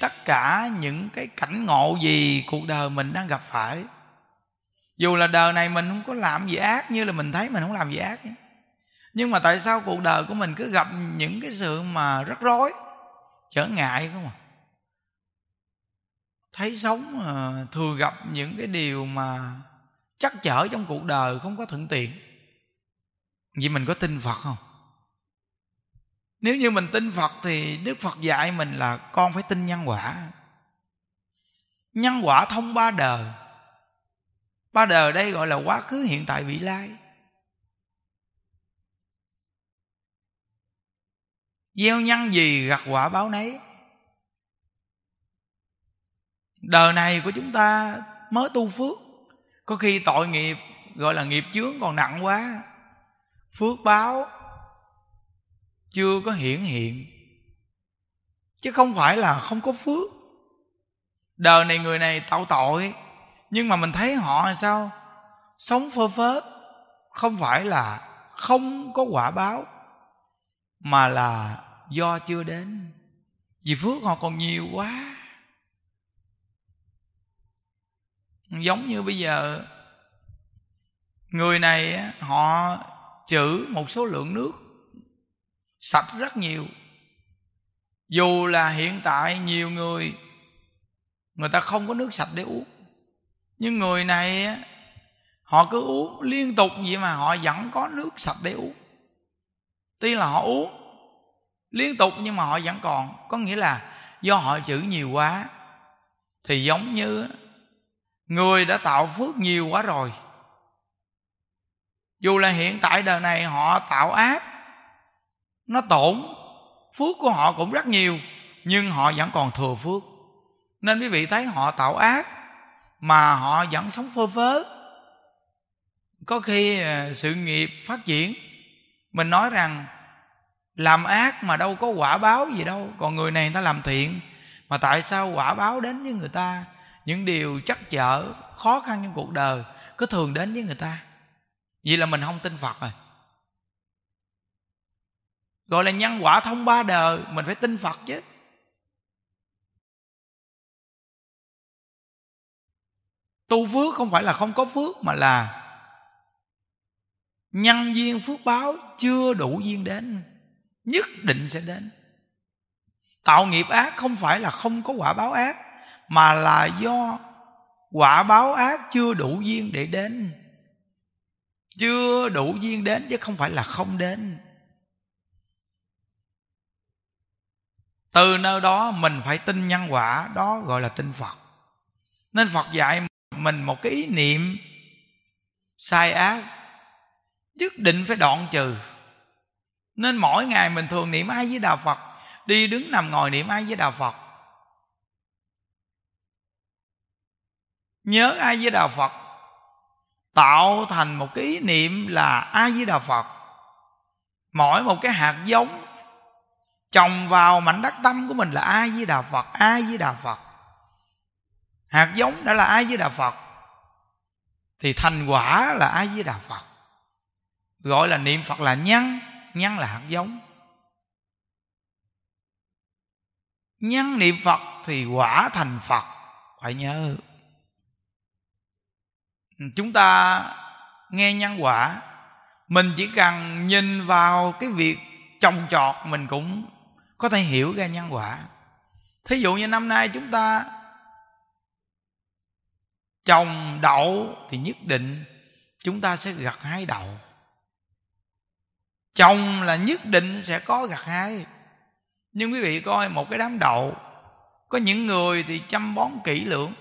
tất cả những cái cảnh ngộ gì cuộc đời mình đang gặp phải dù là đời này mình không có làm gì ác như là mình thấy mình không làm gì ác nhưng mà tại sao cuộc đời của mình cứ gặp những cái sự mà rắc rối trở ngại không à thấy sống thường gặp những cái điều mà chắc chở trong cuộc đời không có thuận tiện vậy mình có tin phật không nếu như mình tin phật thì đức phật dạy mình là con phải tin nhân quả nhân quả thông ba đời ba đời đây gọi là quá khứ hiện tại vị lai gieo nhân gì gặt quả báo nấy đời này của chúng ta mới tu phước có khi tội nghiệp gọi là nghiệp chướng còn nặng quá phước báo chưa có hiển hiện chứ không phải là không có phước đời này người này tạo tội nhưng mà mình thấy họ là sao sống phơ phớ không phải là không có quả báo mà là do chưa đến vì phước họ còn nhiều quá giống như bây giờ người này họ chữ một số lượng nước sạch rất nhiều dù là hiện tại nhiều người người ta không có nước sạch để uống nhưng người này họ cứ uống liên tục vậy mà họ vẫn có nước sạch để uống tuy là họ uống liên tục nhưng mà họ vẫn còn có nghĩa là do họ chữ nhiều quá thì giống như người đã tạo phước nhiều quá rồi dù là hiện tại đời này họ tạo ác nó tổn phước của họ cũng rất nhiều nhưng họ vẫn còn thừa phước nên quý vị thấy họ tạo ác mà họ vẫn sống phơ phớ có khi ờ, sự nghiệp phát triển mình nói rằng làm ác mà đâu có quả báo gì đâu còn người này người ta làm thiện mà tại sao quả báo đến với người ta những điều chắc chở khó khăn trong cuộc đời cứ thường đến với người ta vì là mình không tin phật rồi gọi là nhân quả thông ba đời mình phải tin phật chứ tu phước không phải là không có phước mà là nhân duyên phước báo chưa đủ duyên đến nhất định sẽ đến tạo nghiệp ác không phải là không có quả báo ác mà là do quả báo ác chưa đủ duyên để đến chưa đủ duyên đến chứ không phải là không đến từ nơi đó mình phải tin nhân quả đó gọi là tin phật nên phật dạy mình một cái ý niệm sai ác nhất định phải đoạn trừ nên mỗi ngày mình thường niệm ai với đà phật đi đứng nằm ngồi niệm ai với đà phật nhớ ai với đà phật tạo thành một cái ý niệm là ai với đà phật mỗi một cái hạt giống trồng vào mảnh đất tâm của mình là ai với đà phật ai với đà phật hạt giống đã là ai với đà phật thì thành quả là ai với đà phật gọi là niệm phật là nhân nhân là hạt giống nhân niệm phật thì quả thành phật phải nhớ chúng ta nghe nhân quả mình chỉ cần nhìn vào cái việc trồng trọt mình cũng có thể hiểu ra nhân quả thí dụ như năm nay chúng ta trồng đậu thì nhất định chúng ta sẽ gặt hái đậu trồng là nhất định sẽ có gặt hái nhưng quý vị coi một cái đám đậu có những người thì chăm bón kỹ lưỡng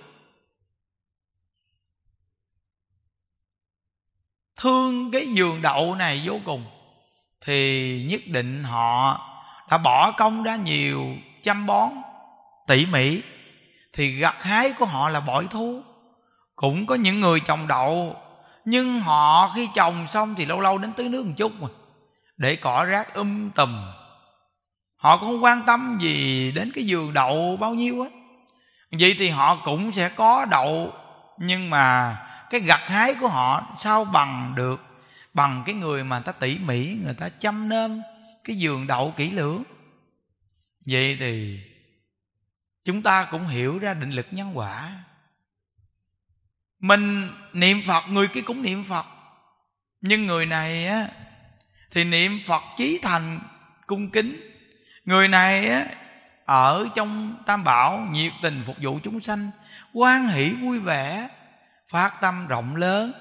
thương cái vườn đậu này vô cùng thì nhất định họ họ bỏ công ra nhiều chăm bón tỉ mỉ thì gặt hái của họ là bội thu cũng có những người trồng đậu nhưng họ khi trồng xong thì lâu lâu đến tưới nước một chút mà để cỏ rác um tùm họ cũng không quan tâm gì đến cái vườn đậu bao nhiêu hết vậy thì họ cũng sẽ có đậu nhưng mà cái gặt hái của họ sao bằng được bằng cái người mà người ta tỉ mỉ người ta chăm nom cái giường đậu kỹ lưỡng vậy thì chúng ta cũng hiểu ra định lực nhân quả mình niệm phật người kia cũng niệm phật nhưng người này á thì niệm phật chí thành cung kính người này á ở trong tam bảo nhiệt tình phục vụ chúng sanh quan hỷ vui vẻ phát tâm rộng lớn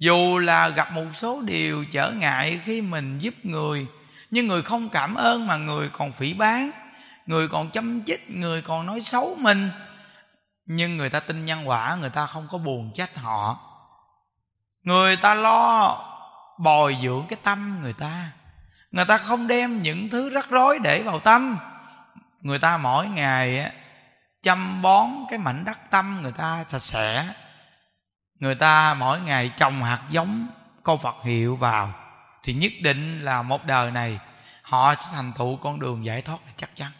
dù là gặp một số điều trở ngại khi mình giúp người nhưng người không cảm ơn mà người còn phỉ bán người còn châm chích người còn nói xấu mình nhưng người ta tin nhân quả người ta không có buồn trách họ người ta lo bồi dưỡng cái tâm người ta người ta không đem những thứ rắc rối để vào tâm người ta mỗi ngày chăm bón cái mảnh đất tâm người ta sạch sẽ người ta mỗi ngày trồng hạt giống câu phật hiệu vào thì nhất định là một đời này họ sẽ thành tựu con đường giải thoát là chắc chắn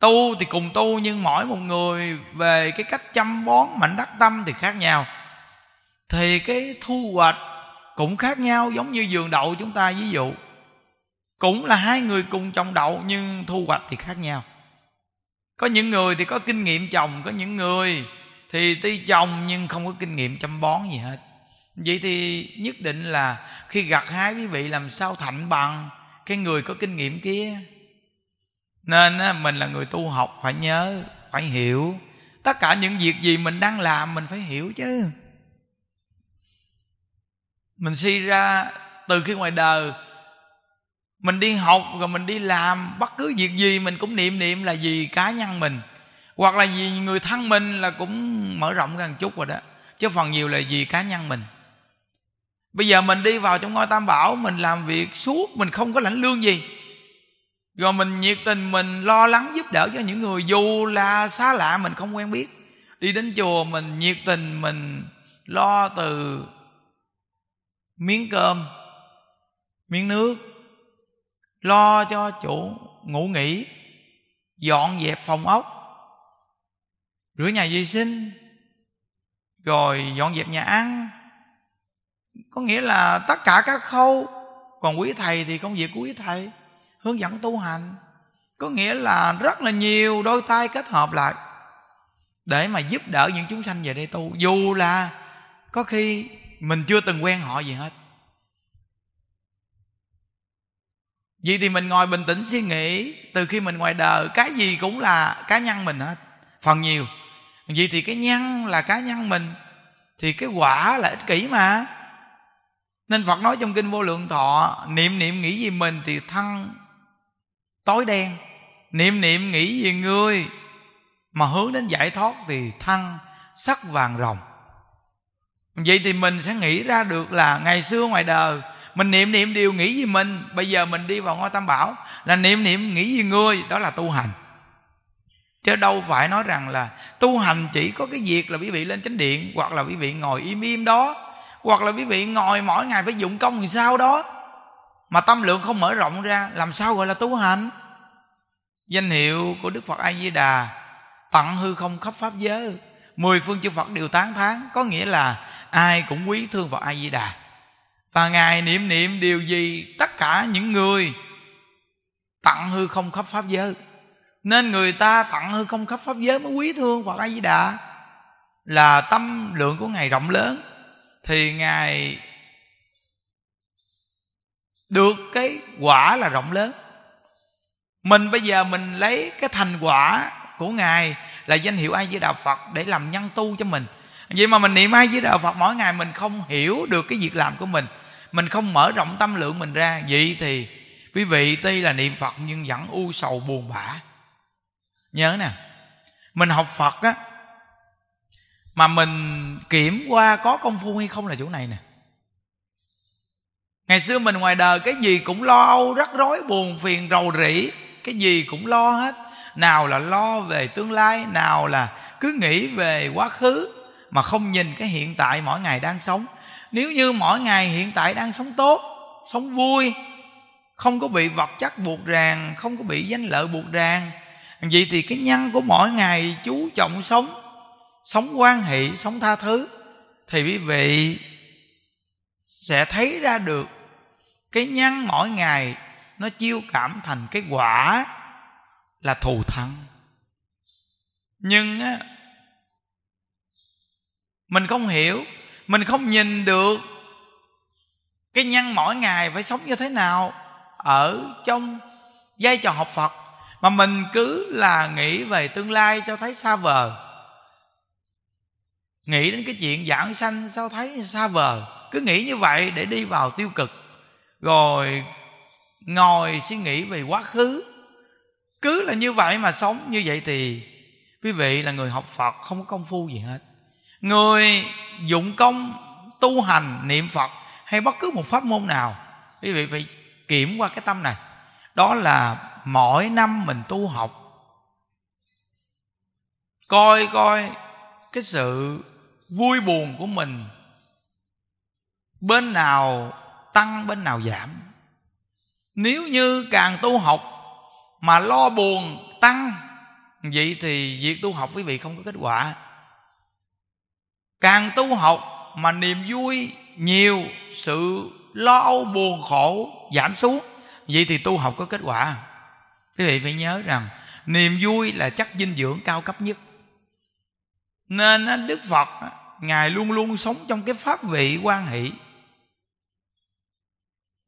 tu thì cùng tu nhưng mỗi một người về cái cách chăm bón mạnh đắc tâm thì khác nhau thì cái thu hoạch cũng khác nhau giống như vườn đậu chúng ta ví dụ cũng là hai người cùng trồng đậu nhưng thu hoạch thì khác nhau có những người thì có kinh nghiệm trồng có những người thì tuy trồng nhưng không có kinh nghiệm chăm bón gì hết vậy thì nhất định là khi gặt hái quý vị làm sao thạnh bằng cái người có kinh nghiệm kia nên mình là người tu học phải nhớ phải hiểu tất cả những việc gì mình đang làm mình phải hiểu chứ mình suy ra từ khi ngoài đời mình đi học rồi mình đi làm bất cứ việc gì mình cũng niệm niệm là vì cá nhân mình hoặc là vì người thân mình là cũng mở rộng ra một chút rồi đó chứ phần nhiều là vì cá nhân mình bây giờ mình đi vào trong ngôi tam bảo mình làm việc suốt mình không có lãnh lương gì rồi mình nhiệt tình mình lo lắng giúp đỡ cho những người dù là xa lạ mình không quen biết đi đến chùa mình nhiệt tình mình lo từ miếng cơm miếng nước lo cho chủ ngủ nghỉ dọn dẹp phòng ốc rửa nhà vệ sinh rồi dọn dẹp nhà ăn có nghĩa là tất cả các khâu còn quý thầy thì công việc của quý thầy hướng dẫn tu hành có nghĩa là rất là nhiều đôi tay kết hợp lại để mà giúp đỡ những chúng sanh về đây tu dù là có khi mình chưa từng quen họ gì hết Vậy thì mình ngồi bình tĩnh suy nghĩ Từ khi mình ngoài đời Cái gì cũng là cá nhân mình hết Phần nhiều vậy thì cái nhân là cá nhân mình thì cái quả là ích kỷ mà nên phật nói trong kinh vô lượng thọ niệm niệm nghĩ gì mình thì thân tối đen niệm niệm nghĩ gì người mà hướng đến giải thoát thì thân sắc vàng rồng vậy thì mình sẽ nghĩ ra được là ngày xưa ngoài đời mình niệm niệm điều nghĩ gì mình bây giờ mình đi vào ngôi tam bảo là niệm niệm nghĩ gì người đó là tu hành chứ đâu phải nói rằng là tu hành chỉ có cái việc là quý vị lên chánh điện hoặc là quý vị ngồi im im đó hoặc là quý vị ngồi mỗi ngày phải dụng công thì sao đó mà tâm lượng không mở rộng ra làm sao gọi là tu hành danh hiệu của đức phật a di đà tặng hư không khắp pháp giới mười phương chư phật đều tán thán có nghĩa là ai cũng quý thương phật a di đà và ngài niệm niệm điều gì tất cả những người tặng hư không khắp pháp giới nên người ta tặng hư không khắp pháp giới mới quý thương Phật A Di Đà là tâm lượng của ngài rộng lớn thì ngài được cái quả là rộng lớn mình bây giờ mình lấy cái thành quả của ngài là danh hiệu ai với đạo phật để làm nhân tu cho mình vậy mà mình niệm ai với đạo phật mỗi ngày mình không hiểu được cái việc làm của mình mình không mở rộng tâm lượng mình ra vậy thì quý vị tuy là niệm phật nhưng vẫn u sầu buồn bã nhớ nè mình học phật á mà mình kiểm qua có công phu hay không là chỗ này nè ngày xưa mình ngoài đời cái gì cũng lo âu rắc rối buồn phiền rầu rĩ cái gì cũng lo hết nào là lo về tương lai nào là cứ nghĩ về quá khứ mà không nhìn cái hiện tại mỗi ngày đang sống nếu như mỗi ngày hiện tại đang sống tốt sống vui không có bị vật chất buộc ràng không có bị danh lợi buộc ràng vậy thì cái nhân của mỗi ngày chú trọng sống sống quan hệ sống tha thứ thì quý vị sẽ thấy ra được cái nhân mỗi ngày nó chiêu cảm thành cái quả là thù thân. nhưng á mình không hiểu mình không nhìn được cái nhân mỗi ngày phải sống như thế nào ở trong vai trò học phật mà mình cứ là nghĩ về tương lai cho thấy xa vời nghĩ đến cái chuyện giảng sanh sao thấy xa vời cứ nghĩ như vậy để đi vào tiêu cực rồi ngồi suy nghĩ về quá khứ cứ là như vậy mà sống như vậy thì quý vị là người học phật không có công phu gì hết người dụng công tu hành niệm phật hay bất cứ một pháp môn nào quý vị phải kiểm qua cái tâm này đó là mỗi năm mình tu học coi coi cái sự vui buồn của mình bên nào tăng bên nào giảm nếu như càng tu học mà lo buồn tăng vậy thì việc tu học quý vị không có kết quả càng tu học mà niềm vui nhiều sự lo âu buồn khổ giảm xuống vậy thì tu học có kết quả quý vị phải nhớ rằng niềm vui là chất dinh dưỡng cao cấp nhất nên đức phật ngài luôn luôn sống trong cái pháp vị quan hỷ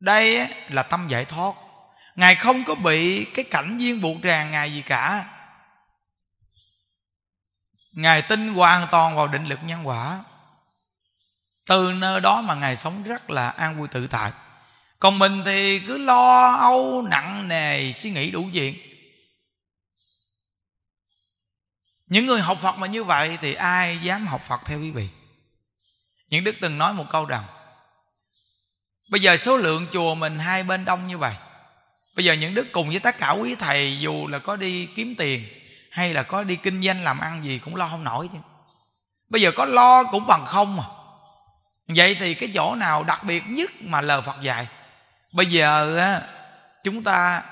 đây là tâm giải thoát ngài không có bị cái cảnh viên buộc ràng ngài gì cả ngài tin hoàn toàn vào định lực nhân quả từ nơi đó mà ngài sống rất là an vui tự tại còn mình thì cứ lo âu nặng nề suy nghĩ đủ chuyện những người học phật mà như vậy thì ai dám học phật theo quý vị những đức từng nói một câu rằng bây giờ số lượng chùa mình hai bên đông như vậy bây giờ những đức cùng với tất cả quý thầy dù là có đi kiếm tiền hay là có đi kinh doanh làm ăn gì cũng lo không nổi chứ bây giờ có lo cũng bằng không à vậy thì cái chỗ nào đặc biệt nhất mà lời phật dạy bây giờ chúng ta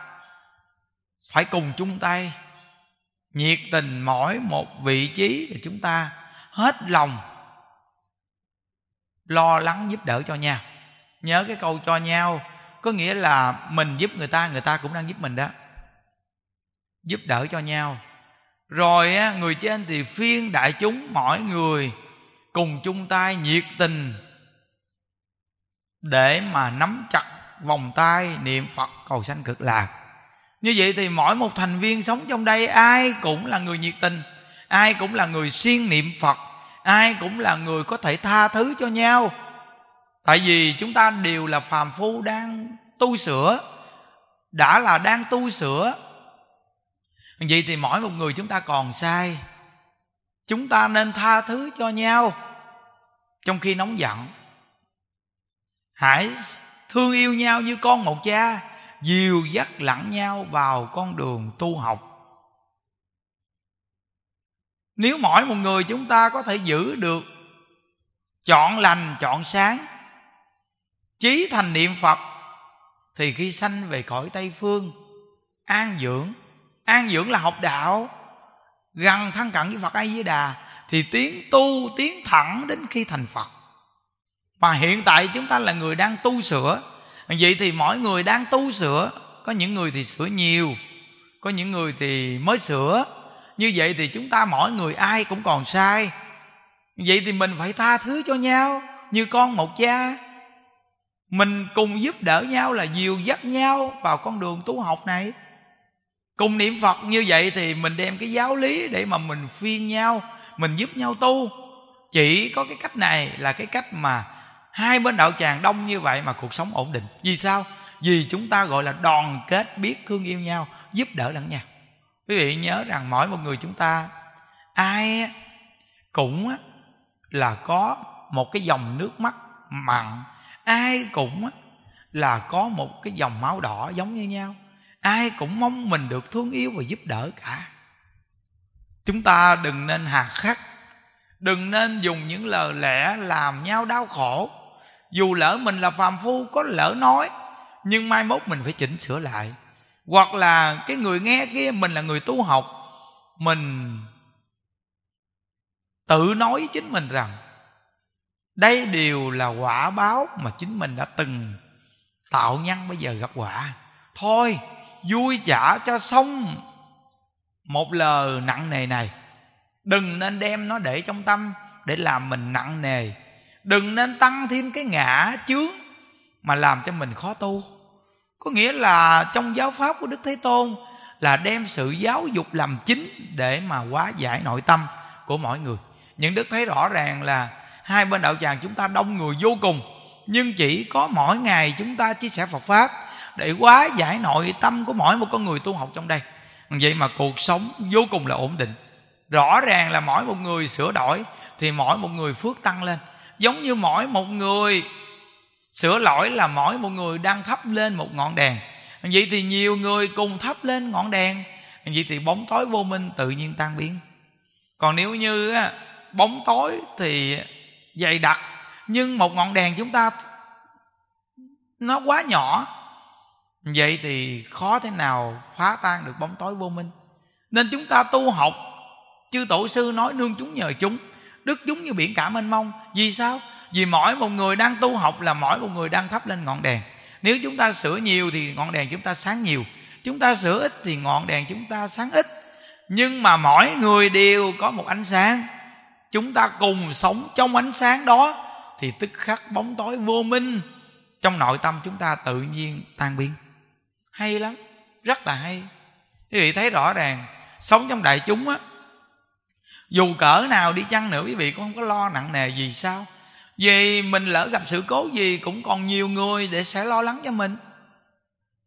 phải cùng chung tay nhiệt tình mỗi một vị trí để chúng ta hết lòng lo lắng giúp đỡ cho nhau nhớ cái câu cho nhau có nghĩa là mình giúp người ta người ta cũng đang giúp mình đó giúp đỡ cho nhau rồi người trên thì phiên đại chúng mỗi người cùng chung tay nhiệt tình để mà nắm chặt vòng tay niệm phật cầu sanh cực lạc như vậy thì mỗi một thành viên sống trong đây ai cũng là người nhiệt tình ai cũng là người siêng niệm phật ai cũng là người có thể tha thứ cho nhau tại vì chúng ta đều là phàm phu đang tu sửa đã là đang tu sửa vậy thì mỗi một người chúng ta còn sai chúng ta nên tha thứ cho nhau trong khi nóng giận hãy thương yêu nhau như con một cha dìu dắt lẫn nhau vào con đường tu học nếu mỗi một người chúng ta có thể giữ được chọn lành chọn sáng chí thành niệm phật thì khi sanh về cõi tây phương an dưỡng an dưỡng là học đạo gần thân cận với phật a di đà thì tiến tu tiến thẳng đến khi thành phật mà hiện tại chúng ta là người đang tu sửa vậy thì mỗi người đang tu sửa có những người thì sửa nhiều có những người thì mới sửa như vậy thì chúng ta mỗi người ai cũng còn sai vậy thì mình phải tha thứ cho nhau như con một cha mình cùng giúp đỡ nhau là dìu dắt nhau vào con đường tu học này cùng niệm phật như vậy thì mình đem cái giáo lý để mà mình phiên nhau mình giúp nhau tu chỉ có cái cách này là cái cách mà hai bên đạo tràng đông như vậy mà cuộc sống ổn định vì sao vì chúng ta gọi là đoàn kết biết thương yêu nhau giúp đỡ lẫn nhau quý vị nhớ rằng mỗi một người chúng ta ai cũng là có một cái dòng nước mắt mặn ai cũng là có một cái dòng máu đỏ giống như nhau ai cũng mong mình được thương yêu và giúp đỡ cả chúng ta đừng nên hà khắc đừng nên dùng những lời lẽ làm nhau đau khổ dù lỡ mình là phàm phu có lỡ nói nhưng mai mốt mình phải chỉnh sửa lại hoặc là cái người nghe kia mình là người tu học mình tự nói với chính mình rằng đây đều là quả báo mà chính mình đã từng tạo nhân bây giờ gặp quả thôi vui trả cho xong một lời nặng nề này đừng nên đem nó để trong tâm để làm mình nặng nề đừng nên tăng thêm cái ngã chướng mà làm cho mình khó tu có nghĩa là trong giáo pháp của đức thế tôn là đem sự giáo dục làm chính để mà hóa giải nội tâm của mọi người những đức thấy rõ ràng là hai bên đạo tràng chúng ta đông người vô cùng nhưng chỉ có mỗi ngày chúng ta chia sẻ phật pháp để hóa giải nội tâm của mỗi một con người tu học trong đây vậy mà cuộc sống vô cùng là ổn định rõ ràng là mỗi một người sửa đổi thì mỗi một người phước tăng lên giống như mỗi một người sửa lỗi là mỗi một người đang thắp lên một ngọn đèn vậy thì nhiều người cùng thắp lên ngọn đèn vậy thì bóng tối vô minh tự nhiên tan biến còn nếu như bóng tối thì dày đặc nhưng một ngọn đèn chúng ta nó quá nhỏ vậy thì khó thế nào phá tan được bóng tối vô minh nên chúng ta tu học chư tổ sư nói nương chúng nhờ chúng đức giống như biển cả mênh mông vì sao vì mỗi một người đang tu học là mỗi một người đang thắp lên ngọn đèn nếu chúng ta sửa nhiều thì ngọn đèn chúng ta sáng nhiều chúng ta sửa ít thì ngọn đèn chúng ta sáng ít nhưng mà mỗi người đều có một ánh sáng chúng ta cùng sống trong ánh sáng đó thì tức khắc bóng tối vô minh trong nội tâm chúng ta tự nhiên tan biến hay lắm rất là hay quý vị thấy rõ ràng sống trong đại chúng á dù cỡ nào đi chăng nữa quý vị cũng không có lo nặng nề gì sao vì mình lỡ gặp sự cố gì cũng còn nhiều người để sẽ lo lắng cho mình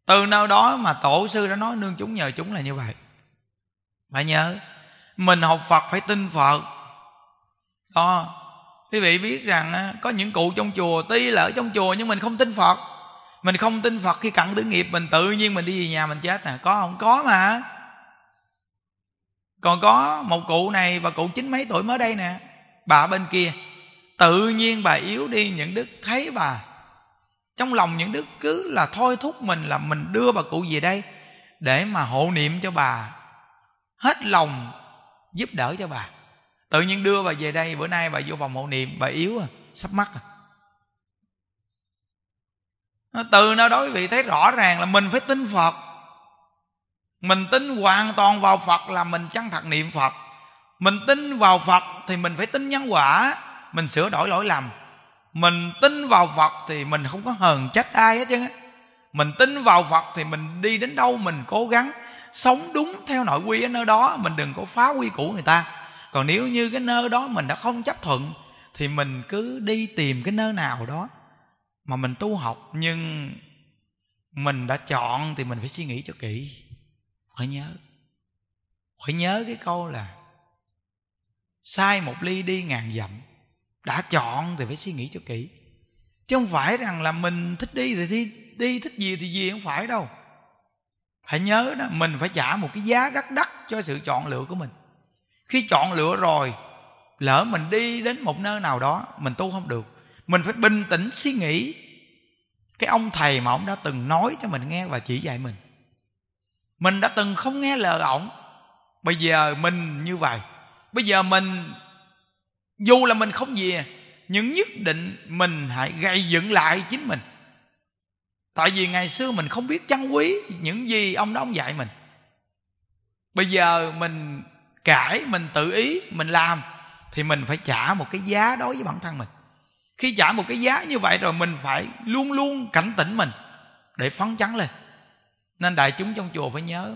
từ nơi đó mà tổ sư đã nói nương chúng nhờ chúng là như vậy phải nhớ mình học phật phải tin phật đó quý vị biết rằng có những cụ trong chùa tuy lỡ trong chùa nhưng mình không tin phật mình không tin phật khi cặn tử nghiệp mình tự nhiên mình đi về nhà mình chết à có không có mà còn có một cụ này và cụ chín mấy tuổi mới đây nè bà bên kia tự nhiên bà yếu đi những đức thấy bà trong lòng những đức cứ là thôi thúc mình là mình đưa bà cụ về đây để mà hộ niệm cho bà hết lòng giúp đỡ cho bà tự nhiên đưa bà về đây bữa nay bà vô phòng hộ niệm bà yếu à sắp mắc à từ nơi đó quý vị thấy rõ ràng là mình phải tin phật mình tin hoàn toàn vào phật là mình chân thật niệm phật mình tin vào phật thì mình phải tin nhân quả mình sửa đổi lỗi lầm mình tin vào phật thì mình không có hờn trách ai hết trơn mình tin vào phật thì mình đi đến đâu mình cố gắng sống đúng theo nội quy ở nơi đó mình đừng có phá quy củ người ta còn nếu như cái nơi đó mình đã không chấp thuận thì mình cứ đi tìm cái nơi nào đó mà mình tu học nhưng mình đã chọn thì mình phải suy nghĩ cho kỹ phải nhớ phải nhớ cái câu là sai một ly đi ngàn dặm đã chọn thì phải suy nghĩ cho kỹ chứ không phải rằng là mình thích đi thì đi, đi thích gì thì gì không phải đâu phải nhớ đó mình phải trả một cái giá rất đắt cho sự chọn lựa của mình khi chọn lựa rồi lỡ mình đi đến một nơi nào đó mình tu không được mình phải bình tĩnh suy nghĩ cái ông thầy mà ông đã từng nói cho mình nghe và chỉ dạy mình mình đã từng không nghe lời ổng bây giờ mình như vậy bây giờ mình dù là mình không về nhưng nhất định mình hãy gây dựng lại chính mình tại vì ngày xưa mình không biết trân quý những gì ông đó ông dạy mình bây giờ mình cãi mình tự ý mình làm thì mình phải trả một cái giá đối với bản thân mình khi trả một cái giá như vậy rồi mình phải luôn luôn cảnh tỉnh mình để phấn chấn lên nên đại chúng trong chùa phải nhớ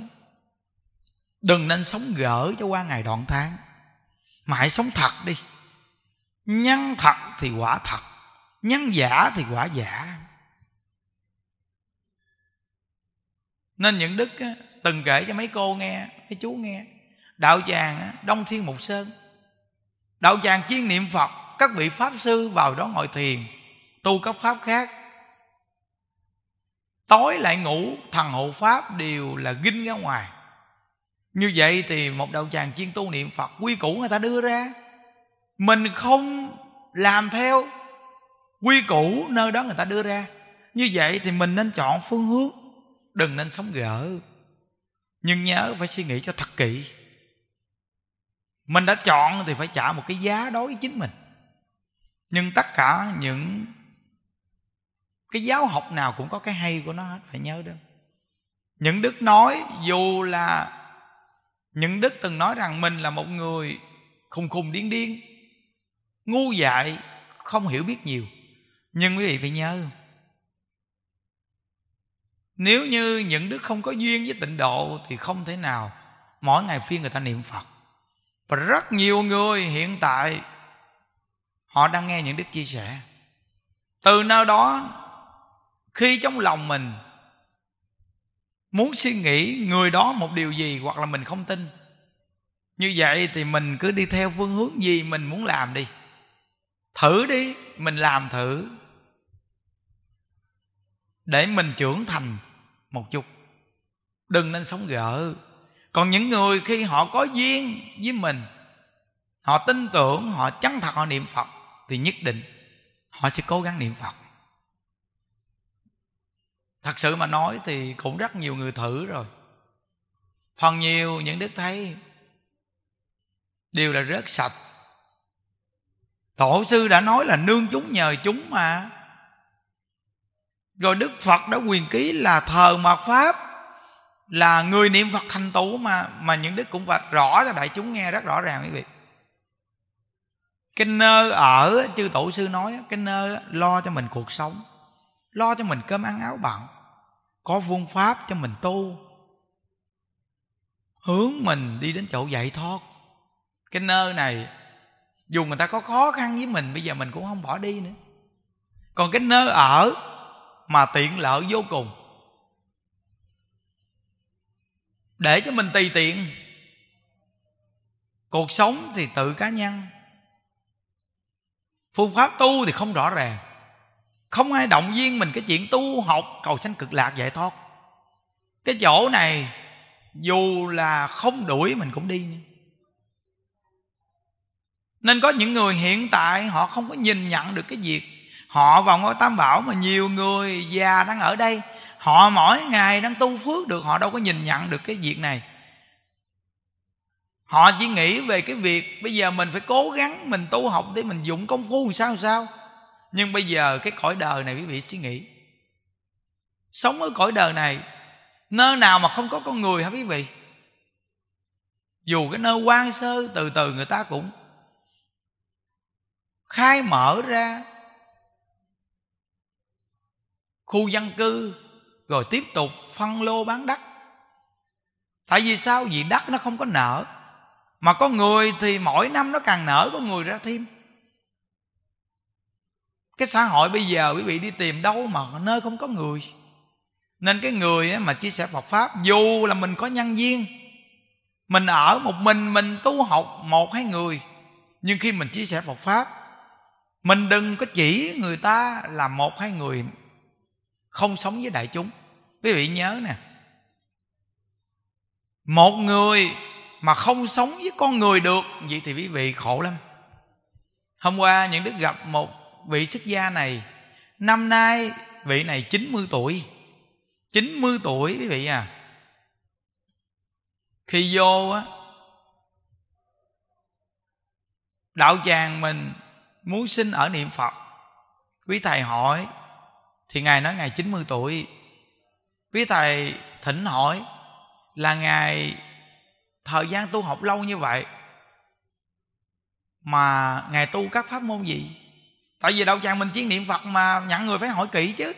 đừng nên sống gỡ cho qua ngày đoạn tháng mà hãy sống thật đi nhân thật thì quả thật nhân giả thì quả giả nên những đức từng kể cho mấy cô nghe mấy chú nghe đạo tràng đông thiên mục sơn đạo tràng chuyên niệm phật các vị pháp sư vào đó ngồi thiền tu các pháp khác tối lại ngủ thần hộ pháp đều là ginh ra ngoài như vậy thì một đạo tràng chuyên tu niệm phật quy củ người ta đưa ra mình không làm theo quy củ nơi đó người ta đưa ra như vậy thì mình nên chọn phương hướng đừng nên sống gỡ nhưng nhớ phải suy nghĩ cho thật kỹ mình đã chọn thì phải trả một cái giá đối với chính mình nhưng tất cả những cái giáo học nào cũng có cái hay của nó hết phải nhớ đó những đức nói dù là những đức từng nói rằng mình là một người khùng khùng điên điên ngu dại không hiểu biết nhiều nhưng quý vị phải nhớ nếu như những đức không có duyên với tịnh độ thì không thể nào mỗi ngày phiên người ta niệm phật và rất nhiều người hiện tại họ đang nghe những đức chia sẻ từ nơi đó khi trong lòng mình muốn suy nghĩ người đó một điều gì hoặc là mình không tin như vậy thì mình cứ đi theo phương hướng gì mình muốn làm đi thử đi mình làm thử để mình trưởng thành một chút đừng nên sống gỡ còn những người khi họ có duyên với mình họ tin tưởng họ chân thật họ niệm phật thì nhất định họ sẽ cố gắng niệm phật thật sự mà nói thì cũng rất nhiều người thử rồi phần nhiều những đức thấy đều là rớt sạch tổ sư đã nói là nương chúng nhờ chúng mà rồi đức phật đã quyền ký là thờ mật pháp là người niệm phật thành tựu mà mà những đức cũng vạch rõ cho đại chúng nghe rất rõ ràng quý vị cái nơi ở chư tổ sư nói cái nơi lo cho mình cuộc sống lo cho mình cơm ăn áo bận có phương pháp cho mình tu hướng mình đi đến chỗ giải thoát cái nơi này dù người ta có khó khăn với mình bây giờ mình cũng không bỏ đi nữa còn cái nơi ở mà tiện lợi vô cùng để cho mình tùy tiện cuộc sống thì tự cá nhân phương pháp tu thì không rõ ràng không ai động viên mình cái chuyện tu học cầu sanh cực lạc giải thoát cái chỗ này dù là không đuổi mình cũng đi nữa. nên có những người hiện tại họ không có nhìn nhận được cái việc họ vào ngôi tam bảo mà nhiều người già đang ở đây họ mỗi ngày đang tu phước được họ đâu có nhìn nhận được cái việc này họ chỉ nghĩ về cái việc bây giờ mình phải cố gắng mình tu học để mình dụng công phu làm sao làm sao nhưng bây giờ cái cõi đời này quý vị suy nghĩ sống ở cõi đời này nơi nào mà không có con người hả quý vị dù cái nơi quan sơ từ từ người ta cũng khai mở ra khu dân cư rồi tiếp tục phân lô bán đất tại vì sao vì đất nó không có nợ mà có người thì mỗi năm nó càng nở có người ra thêm cái xã hội bây giờ quý vị đi tìm đâu mà nơi không có người nên cái người mà chia sẻ Phật pháp dù là mình có nhân viên mình ở một mình mình tu học một hai người nhưng khi mình chia sẻ Phật pháp mình đừng có chỉ người ta là một hai người không sống với đại chúng quý vị nhớ nè một người mà không sống với con người được vậy thì quý vị khổ lắm hôm qua những đức gặp một vị xuất gia này Năm nay vị này 90 tuổi 90 tuổi quý vị à Khi vô á Đạo tràng mình muốn xin ở niệm Phật Quý thầy hỏi Thì Ngài nói Ngài 90 tuổi Quý thầy thỉnh hỏi Là Ngài Thời gian tu học lâu như vậy Mà Ngài tu các pháp môn gì tại vì đạo tràng mình chuyên niệm phật mà nhận người phải hỏi kỹ chứ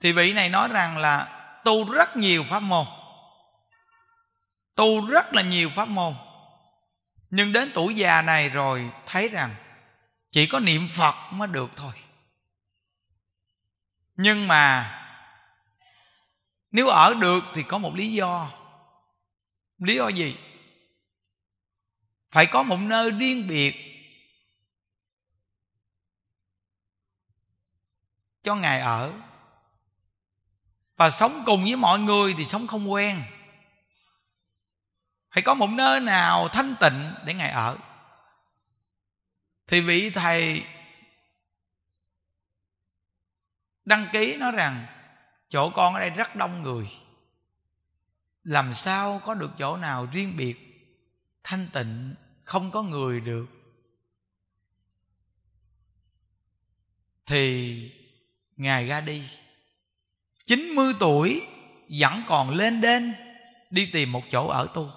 thì vị này nói rằng là tu rất nhiều pháp môn tu rất là nhiều pháp môn nhưng đến tuổi già này rồi thấy rằng chỉ có niệm phật mới được thôi nhưng mà nếu ở được thì có một lý do lý do gì phải có một nơi riêng biệt cho ngài ở và sống cùng với mọi người thì sống không quen phải có một nơi nào thanh tịnh để ngài ở thì vị thầy đăng ký nói rằng chỗ con ở đây rất đông người làm sao có được chỗ nào riêng biệt thanh tịnh không có người được thì Ngài ra đi 90 tuổi Vẫn còn lên đên Đi tìm một chỗ ở tu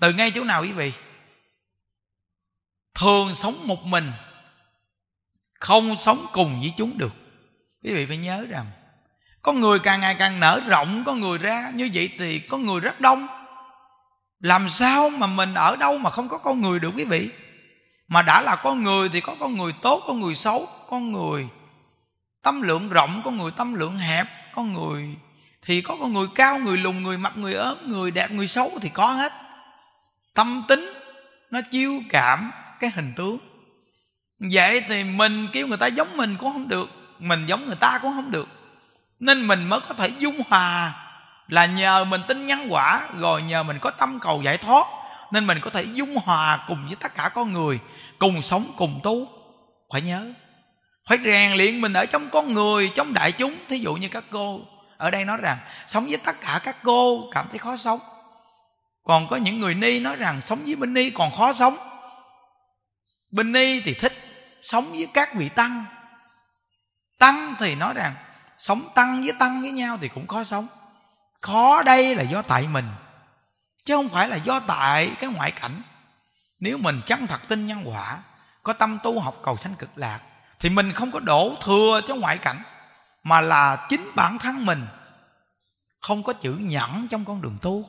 Từ ngay chỗ nào quý vị Thường sống một mình Không sống cùng với chúng được Quý vị phải nhớ rằng Có người càng ngày càng nở rộng Có người ra như vậy thì có người rất đông Làm sao mà mình ở đâu mà không có con người được quý vị Mà đã là con người thì có con người tốt Con người xấu Con người tâm lượng rộng có người tâm lượng hẹp có người thì có con người cao người lùn người mập người ốm người đẹp người xấu thì có hết tâm tính nó chiêu cảm cái hình tướng vậy thì mình kêu người ta giống mình cũng không được mình giống người ta cũng không được nên mình mới có thể dung hòa là nhờ mình tin nhân quả rồi nhờ mình có tâm cầu giải thoát nên mình có thể dung hòa cùng với tất cả con người cùng sống cùng tu phải nhớ phải rèn luyện mình ở trong con người trong đại chúng thí dụ như các cô ở đây nói rằng sống với tất cả các cô cảm thấy khó sống còn có những người ni nói rằng sống với bên ni còn khó sống bên ni thì thích sống với các vị tăng tăng thì nói rằng sống tăng với tăng với nhau thì cũng khó sống khó đây là do tại mình chứ không phải là do tại cái ngoại cảnh nếu mình chăng thật tin nhân quả có tâm tu học cầu sanh cực lạc thì mình không có đổ thừa cho ngoại cảnh mà là chính bản thân mình không có chữ nhẫn trong con đường tu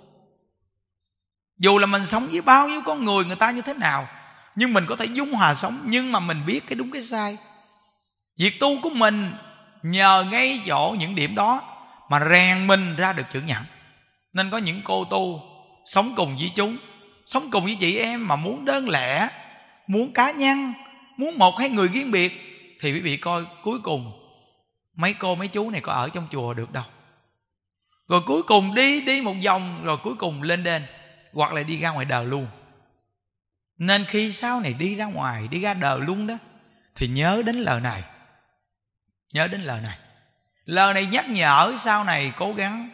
dù là mình sống với bao nhiêu con người người ta như thế nào nhưng mình có thể dung hòa sống nhưng mà mình biết cái đúng cái sai việc tu của mình nhờ ngay chỗ những điểm đó mà rèn mình ra được chữ nhẫn nên có những cô tu sống cùng với chúng sống cùng với chị em mà muốn đơn lẻ muốn cá nhân muốn một hai người riêng biệt thì quý vị coi cuối cùng mấy cô mấy chú này có ở trong chùa được đâu rồi cuối cùng đi đi một vòng rồi cuối cùng lên đền hoặc là đi ra ngoài đời luôn nên khi sau này đi ra ngoài đi ra đời luôn đó thì nhớ đến lời này nhớ đến lời này lời này nhắc nhở sau này cố gắng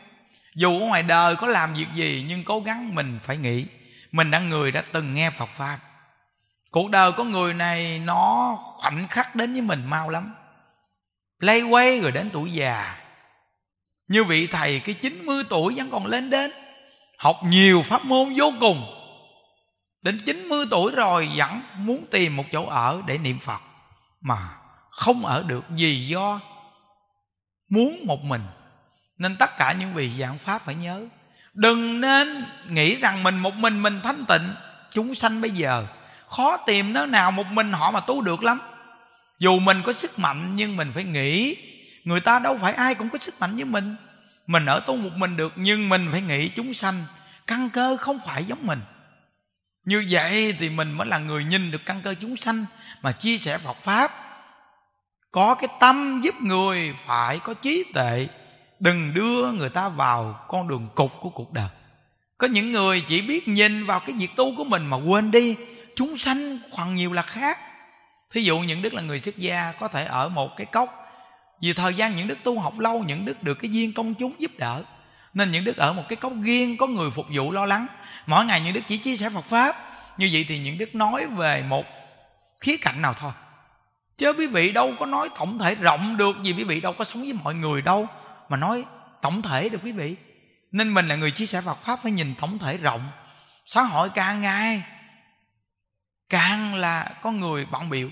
dù ở ngoài đời có làm việc gì nhưng cố gắng mình phải nghĩ mình đã người đã từng nghe phật pháp cuộc đời của người này nó khoảnh khắc đến với mình mau lắm lay quay rồi đến tuổi già như vị thầy cái 90 tuổi vẫn còn lên đến học nhiều pháp môn vô cùng đến 90 tuổi rồi vẫn muốn tìm một chỗ ở để niệm phật mà không ở được vì do muốn một mình nên tất cả những vị giảng pháp phải nhớ đừng nên nghĩ rằng mình một mình mình thanh tịnh chúng sanh bây giờ khó tìm nó nào một mình họ mà tu được lắm dù mình có sức mạnh nhưng mình phải nghĩ người ta đâu phải ai cũng có sức mạnh như mình mình ở tu một mình được nhưng mình phải nghĩ chúng sanh căn cơ không phải giống mình như vậy thì mình mới là người nhìn được căn cơ chúng sanh mà chia sẻ phật pháp có cái tâm giúp người phải có trí tuệ đừng đưa người ta vào con đường cục của cuộc đời có những người chỉ biết nhìn vào cái việc tu của mình mà quên đi chúng sanh khoảng nhiều là khác thí dụ những đức là người xuất gia có thể ở một cái cốc vì thời gian những đức tu học lâu những đức được cái duyên công chúng giúp đỡ nên những đức ở một cái cốc riêng có người phục vụ lo lắng mỗi ngày những đức chỉ chia sẻ phật pháp như vậy thì những đức nói về một khía cạnh nào thôi chứ quý vị đâu có nói tổng thể rộng được vì quý vị đâu có sống với mọi người đâu mà nói tổng thể được quý vị nên mình là người chia sẻ phật pháp phải nhìn tổng thể rộng xã hội càng ngày càng là có người bọng biểu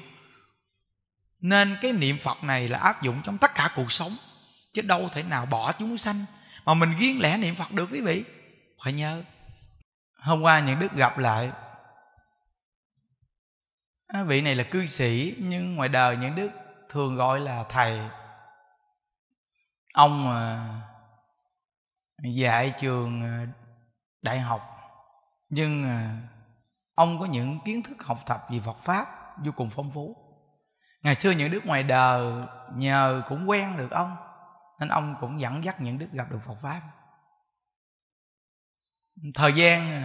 nên cái niệm phật này là áp dụng trong tất cả cuộc sống chứ đâu thể nào bỏ chúng sanh mà mình riêng lẻ niệm phật được quý vị phải nhớ hôm qua những đức gặp lại à, vị này là cư sĩ nhưng ngoài đời những đức thường gọi là thầy ông à, dạy trường à, đại học nhưng ông có những kiến thức học tập về Phật pháp vô cùng phong phú ngày xưa những đức ngoài đời nhờ cũng quen được ông nên ông cũng dẫn dắt những đức gặp được Phật pháp thời gian ờ,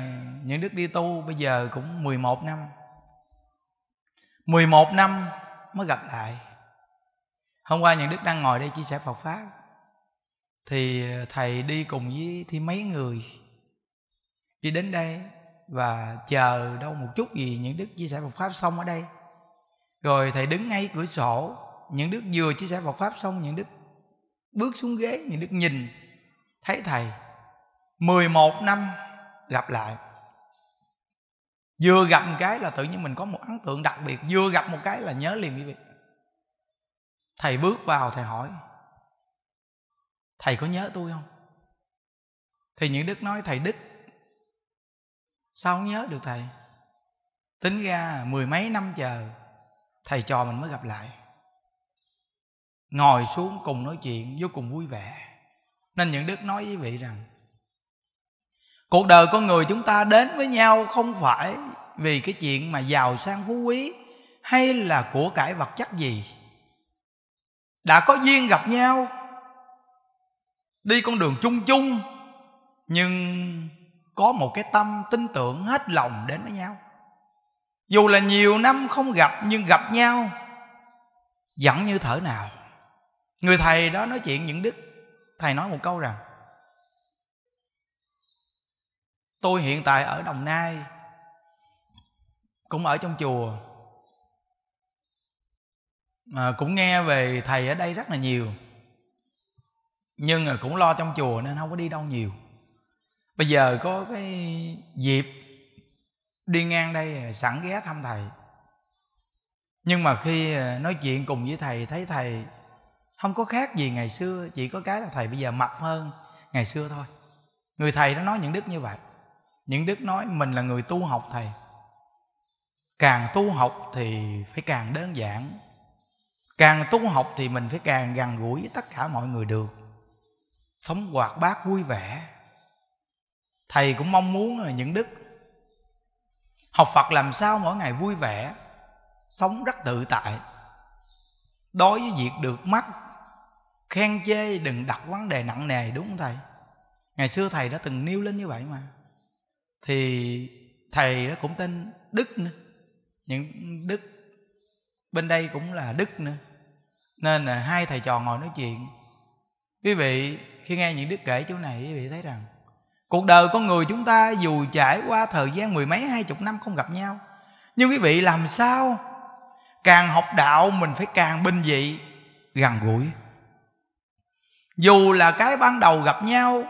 những đức đi tu bây giờ cũng 11 năm 11 năm mới gặp lại hôm qua những đức đang ngồi đây chia sẻ Phật pháp thì ờ, thầy đi cùng với thì mấy người đi đến đây và chờ đâu một chút gì những đức chia sẻ Phật pháp xong ở đây rồi thầy đứng ngay cửa sổ những đức vừa chia sẻ Phật pháp xong những đức bước xuống ghế những đức nhìn thấy thầy 11 năm gặp lại vừa gặp một cái là tự nhiên mình có một ấn tượng đặc biệt vừa gặp một cái là nhớ liền quý vị thầy bước vào thầy hỏi thầy có nhớ tôi không thì những đức nói thầy đức sao không nhớ được thầy tính ra mười mấy năm chờ thầy trò mình mới gặp lại ngồi xuống cùng nói chuyện vô cùng vui vẻ nên những đức nói với vị rằng cuộc đời con người chúng ta đến với nhau không phải vì cái chuyện mà giàu sang phú quý hay là của cải vật chất gì đã có duyên gặp nhau đi con đường chung chung nhưng có một cái tâm tin tưởng hết lòng đến với nhau dù là nhiều năm không gặp nhưng gặp nhau vẫn như thở nào người thầy đó nói chuyện những đức thầy nói một câu rằng tôi hiện tại ở đồng nai cũng ở trong chùa mà cũng nghe về thầy ở đây rất là nhiều nhưng cũng lo trong chùa nên không có đi đâu nhiều bây giờ có cái dịp đi ngang đây sẵn ghé thăm thầy nhưng mà khi ờ, nói chuyện cùng với thầy thấy thầy không có khác gì ngày xưa chỉ có cái là thầy bây giờ mập hơn ngày xưa thôi người thầy nó nói những đức như vậy những đức nói mình là người tu học thầy càng tu học thì phải càng đơn giản càng tu học thì mình phải càng gần gũi với tất cả mọi người được sống hoạt bát vui vẻ thầy cũng mong muốn những đức học phật làm sao mỗi ngày vui vẻ sống rất tự tại đối với việc được mắt khen chê đừng đặt vấn đề nặng nề đúng không thầy ngày xưa thầy đã từng nêu lên như vậy mà thì thầy đó cũng tên đức nữa những đức bên đây cũng là đức nữa nên là hai thầy trò ngồi nói chuyện quý vị khi nghe những đức kể chỗ này quý vị thấy rằng Cuộc đời con người chúng ta dù trải qua thời gian mười mấy hai chục năm không gặp nhau Nhưng quý vị làm sao Càng học đạo mình phải càng bình dị Gần gũi Dù là cái ban đầu gặp nhau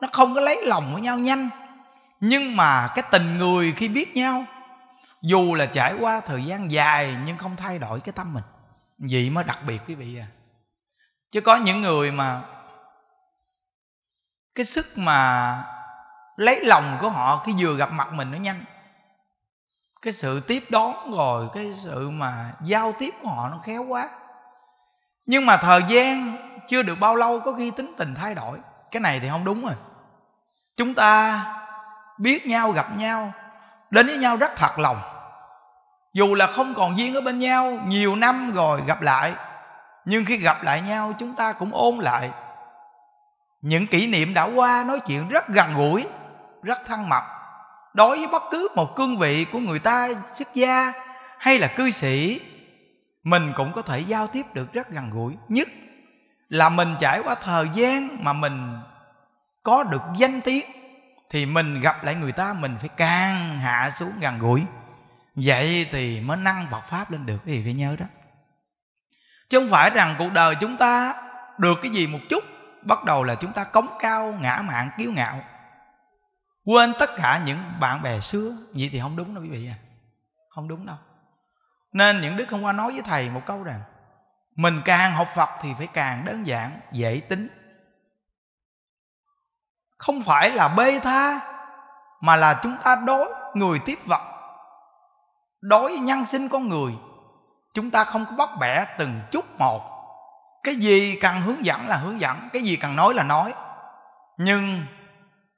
Nó không có lấy lòng với nhau nhanh Nhưng mà cái tình người khi biết nhau Dù là trải qua thời gian dài Nhưng không thay đổi cái tâm mình Vậy mới đặc biệt quý vị à Chứ có những người mà Cái sức mà lấy lòng của họ cái vừa gặp mặt mình nó nhanh cái sự tiếp đón rồi cái sự mà giao tiếp của họ nó khéo quá nhưng mà thời gian chưa được bao lâu có khi tính tình thay đổi cái này thì không đúng rồi chúng ta biết nhau gặp nhau đến với nhau rất thật lòng dù là không còn duyên ở bên nhau nhiều năm rồi gặp lại nhưng khi gặp lại nhau chúng ta cũng ôn lại những kỷ niệm đã qua nói chuyện rất gần gũi rất thân mật đối với bất cứ một cương vị của người ta xuất gia hay là cư sĩ mình cũng có thể giao tiếp được rất gần gũi nhất là mình trải qua thời gian mà mình có được danh tiếng thì mình gặp lại người ta mình phải càng hạ xuống gần gũi vậy thì mới năng Phật pháp lên được cái gì phải nhớ đó chứ không phải rằng cuộc đời chúng ta được cái gì một chút bắt đầu là chúng ta cống cao ngã mạng kiêu ngạo quên tất cả những bạn bè xưa vậy thì không đúng đâu quý vị à không đúng đâu nên những đức hôm qua nói với thầy một câu rằng mình càng học phật thì phải càng đơn giản dễ tính không phải là bê tha mà là chúng ta đối người tiếp vật đối nhân sinh con người chúng ta không có bắt bẻ từng chút một cái gì cần hướng dẫn là hướng dẫn cái gì cần nói là nói nhưng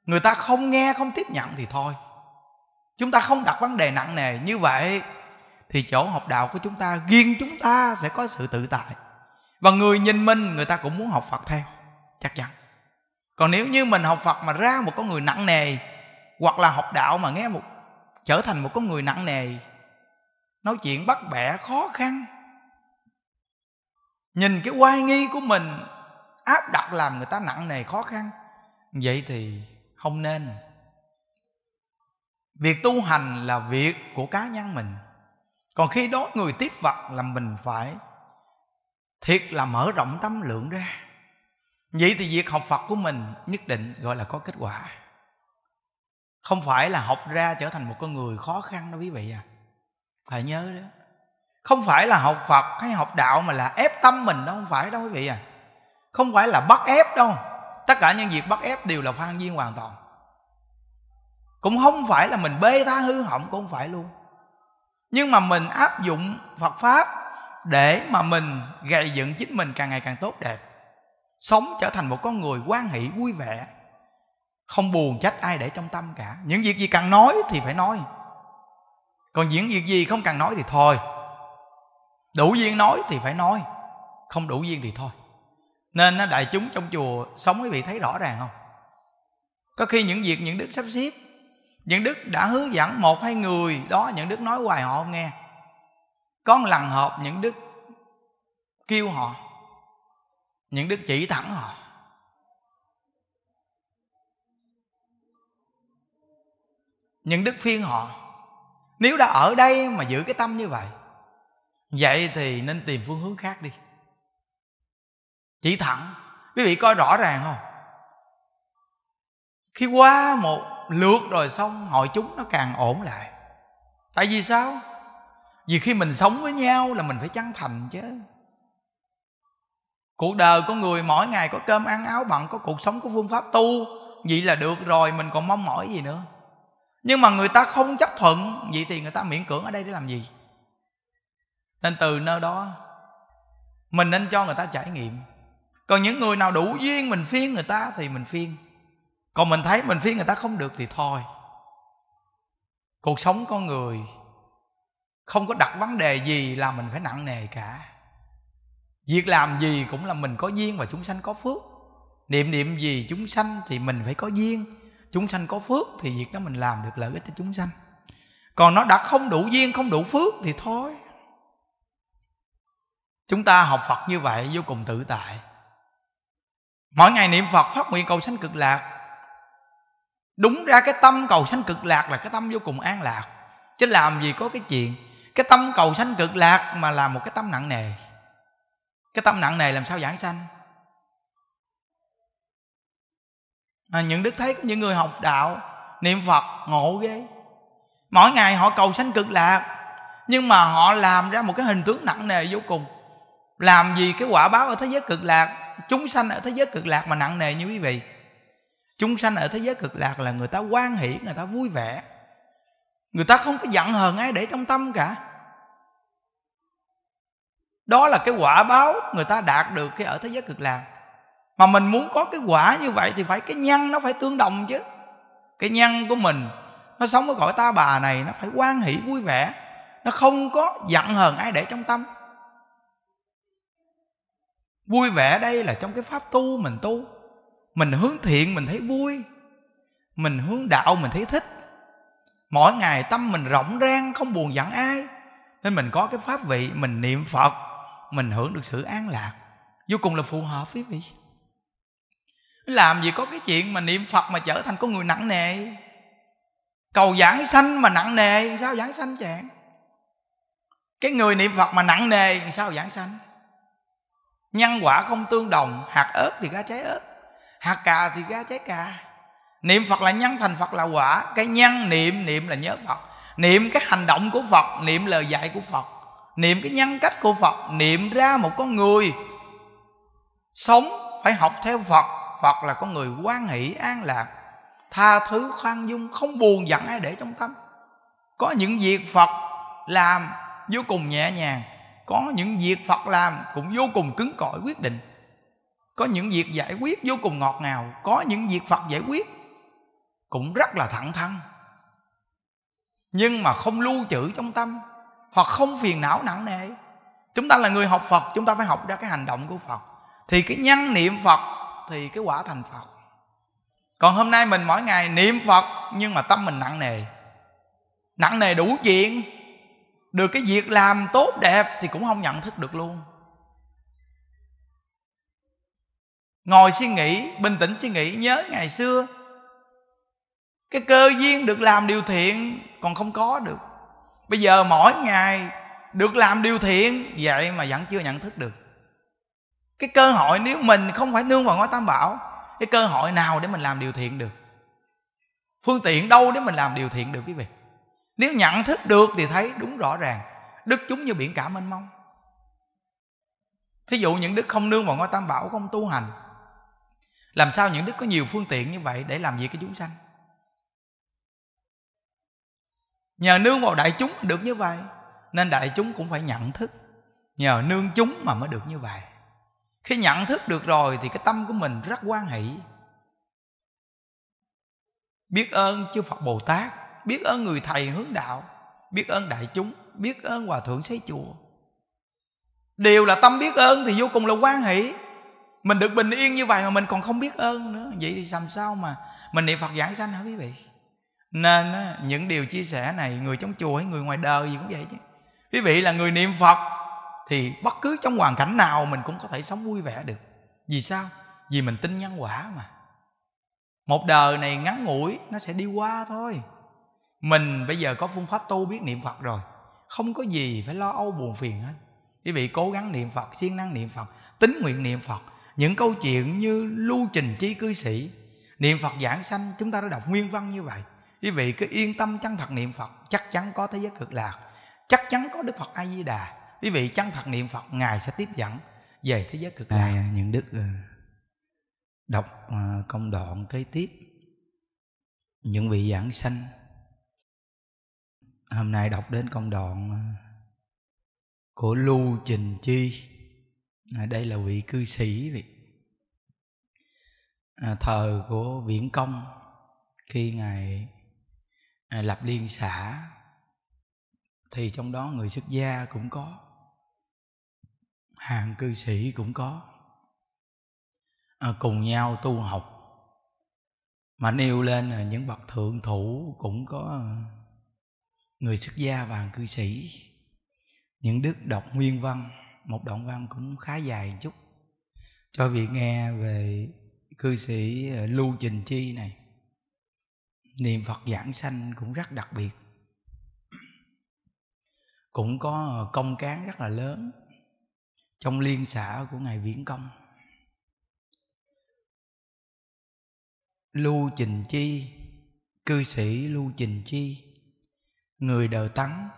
người ta không nghe không tiếp nhận thì thôi chúng ta không đặt vấn đề nặng nề như vậy thì chỗ học đạo của chúng ta riêng chúng ta sẽ có sự tự tại và người nhìn mình người ta cũng muốn học phật theo chắc chắn còn nếu như mình học phật mà ra một con người nặng nề hoặc là học đạo mà nghe một trở thành một con người nặng nề nói chuyện bắt bẻ khó khăn nhìn cái oai nghi của mình áp đặt làm người ta nặng nề khó khăn vậy thì không nên việc tu hành là việc của cá nhân mình còn khi đó người tiếp vật là mình phải thiệt là mở rộng tâm lượng ra vậy thì việc học phật của mình nhất định gọi là có kết quả không phải là học ra trở thành một con người khó khăn đó quý vị à phải nhớ đó không phải là học phật hay học đạo mà là ép tâm mình đâu không phải đâu quý vị à không phải là bắt ép đâu tất cả những việc bắt ép đều là phan duyên hoàn toàn cũng không phải là mình bê tha hư hỏng cũng không phải luôn nhưng mà mình áp dụng phật pháp để mà mình gây dựng chính mình càng ngày càng tốt đẹp sống trở thành một con người quan hỷ vui vẻ không buồn trách ai để trong tâm cả những việc gì cần nói thì phải nói còn những việc gì không cần nói thì thôi đủ duyên nói thì phải nói không đủ duyên thì thôi nên đại chúng trong chùa sống quý vị thấy rõ ràng không có khi những việc những đức sắp xếp những đức đã hướng dẫn một hai người đó những đức nói hoài họ không nghe có một lần họp những đức kêu họ những đức chỉ thẳng họ những đức phiên họ nếu đã ở đây mà giữ cái tâm như vậy vậy thì nên tìm phương hướng khác đi chỉ thẳng quý vị coi rõ ràng không khi qua một lượt rồi xong hội chúng nó càng ổn lại tại vì sao vì khi mình sống với nhau là mình phải chân thành chứ cuộc đời con người mỗi ngày có cơm ăn áo bận có cuộc sống có phương pháp tu vậy là được rồi mình còn mong mỏi gì nữa nhưng mà người ta không chấp thuận vậy thì người ta miễn cưỡng ở đây để làm gì nên từ nơi đó mình nên cho người ta trải nghiệm còn những người nào đủ duyên mình phiên người ta thì mình phiên còn mình thấy mình phiên người ta không được thì thôi cuộc sống con người không có đặt vấn đề gì là mình phải nặng nề cả việc làm gì cũng là mình có duyên và chúng sanh có phước niệm niệm gì chúng sanh thì mình phải có duyên chúng sanh có phước thì việc đó mình làm được lợi ích cho chúng sanh còn nó đã không đủ duyên không đủ phước thì thôi chúng ta học phật như vậy vô cùng tự tại mỗi ngày niệm phật phát nguyện cầu sanh cực lạc đúng ra cái tâm cầu sanh cực lạc là cái tâm vô cùng an lạc chứ làm gì có cái chuyện cái tâm cầu sanh cực lạc mà là một cái tâm nặng nề cái tâm nặng nề làm sao giảng sanh à, những đức thấy có những người học đạo niệm phật ngộ ghê mỗi ngày họ cầu sanh cực lạc nhưng mà họ làm ra một cái hình tướng nặng nề vô cùng làm gì cái quả báo ở thế giới cực lạc chúng sanh ở thế giới cực lạc mà nặng nề như quý vị chúng sanh ở thế giới cực lạc là người ta quan hỷ người ta vui vẻ người ta không có giận hờn ai để trong tâm cả đó là cái quả báo người ta đạt được khi ở thế giới cực lạc mà mình muốn có cái quả như vậy thì phải cái nhân nó phải tương đồng chứ cái nhân của mình nó sống ở cõi ta bà này nó phải quan hỷ vui vẻ nó không có giận hờn ai để trong tâm vui vẻ đây là trong cái pháp tu mình tu mình hướng thiện mình thấy vui mình hướng đạo mình thấy thích mỗi ngày tâm mình rộng rang không buồn giận ai nên mình có cái pháp vị mình niệm phật mình hưởng được sự an lạc vô cùng là phù hợp quý vị làm gì có cái chuyện mà niệm phật mà trở thành con người nặng nề cầu giảng sanh mà nặng nề sao giảng sanh chẳng cái người niệm phật mà nặng nề sao giảng sanh nhân quả không tương đồng hạt ớt thì ra trái ớt hạt cà thì ra trái cà niệm phật là nhân thành phật là quả cái nhân niệm niệm là nhớ phật niệm cái hành động của phật niệm lời dạy của phật niệm cái nhân cách của phật niệm ra một con người sống phải học theo phật phật là con người quan hỷ an lạc tha thứ khoan dung không buồn giận ai để trong tâm có những việc phật làm vô cùng nhẹ nhàng có những việc phật làm cũng vô cùng cứng cỏi quyết định có những việc giải quyết vô cùng ngọt ngào có những việc phật giải quyết cũng rất là thẳng thắn nhưng mà không lưu trữ trong tâm hoặc không phiền não nặng nề chúng ta là người học phật chúng ta phải học ra cái hành động của phật thì cái nhân niệm phật thì cái quả thành phật còn hôm nay mình mỗi ngày niệm phật nhưng mà tâm mình nặng nề nặng nề đủ chuyện được cái việc làm tốt đẹp thì cũng không nhận thức được luôn ngồi suy nghĩ bình tĩnh suy nghĩ nhớ ngày xưa cái cơ duyên được làm điều thiện còn không có được bây giờ mỗi ngày được làm điều thiện vậy mà vẫn chưa nhận thức được cái cơ hội nếu mình không phải nương vào ngôi tam bảo cái cơ hội nào để mình làm điều thiện được phương tiện đâu để mình làm điều thiện được quý vị nếu nhận thức được thì thấy đúng rõ ràng đức chúng như biển cả mênh mông thí dụ những đức không nương vào ngôi tam bảo không tu hành làm sao những đức có nhiều phương tiện như vậy để làm gì cái chúng sanh nhờ nương vào đại chúng được như vậy nên đại chúng cũng phải nhận thức nhờ nương chúng mà mới được như vậy khi nhận thức được rồi thì cái tâm của mình rất quan hỷ biết ơn chư phật bồ tát biết ơn người thầy hướng đạo biết ơn đại chúng biết ơn hòa thượng xây chùa đều là tâm biết ơn thì vô cùng là quan hỷ mình được bình yên như vậy mà mình còn không biết ơn nữa vậy thì làm sao mà mình niệm phật giảng sanh hả quý vị nên những điều chia sẻ này người trong chùa hay người ngoài đời gì cũng vậy chứ quý vị là người niệm phật thì bất cứ trong hoàn cảnh nào mình cũng có thể sống vui vẻ được vì sao vì mình tin nhân quả mà một đời này ngắn ngủi nó sẽ đi qua thôi mình bây giờ có phương pháp tu biết niệm phật rồi không có gì phải lo âu buồn phiền hết quý vị cố gắng niệm phật siêng năng niệm phật tính nguyện niệm phật những câu chuyện như lưu trình chi cư sĩ niệm phật giảng sanh chúng ta đã đọc nguyên văn như vậy quý vị cứ yên tâm chân thật niệm phật chắc chắn có thế giới cực lạc chắc chắn có đức phật a di đà quý vị chân thật niệm phật ngài sẽ tiếp dẫn về thế giới cực lạc à, những đức ờ, đọc ờ, công đoạn kế tiếp những vị giảng sanh hôm nay đọc đến công đoạn à, của lưu trình chi à, đây là vị cư sĩ vị à, thờ của viễn công khi ngài à, lập liên xã thì trong đó người xuất gia cũng có hàng cư sĩ cũng có à, cùng nhau tu học mà nêu lên những bậc thượng thủ cũng có à, người xuất gia và cư sĩ những đức đọc nguyên văn một đoạn văn cũng khá dài một chút cho vị nghe về cư sĩ ờ, lưu trình chi này niệm phật giảng sanh cũng rất đặc biệt cũng có ờ, công cán rất là lớn trong liên xã của ngài viễn công lưu trình chi cư sĩ lưu trình chi người đời tắng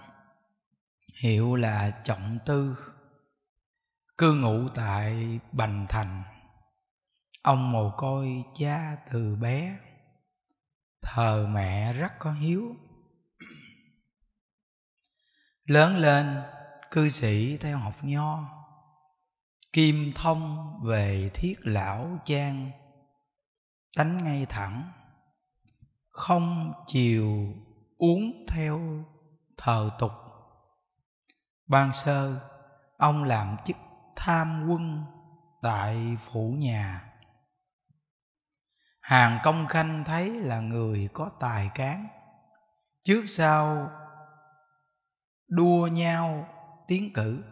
hiệu là trọng tư cư ngụ tại bành thành ông mồ côi cha từ bé thờ mẹ rất có hiếu lớn lên cư sĩ theo học nho kim thông về thiết lão trang tánh ngay thẳng không chiều uống theo thờ tục ban sơ ông làm chức tham quân tại phủ nhà hàng công khanh thấy là người có tài cán trước sau đua nhau tiến cử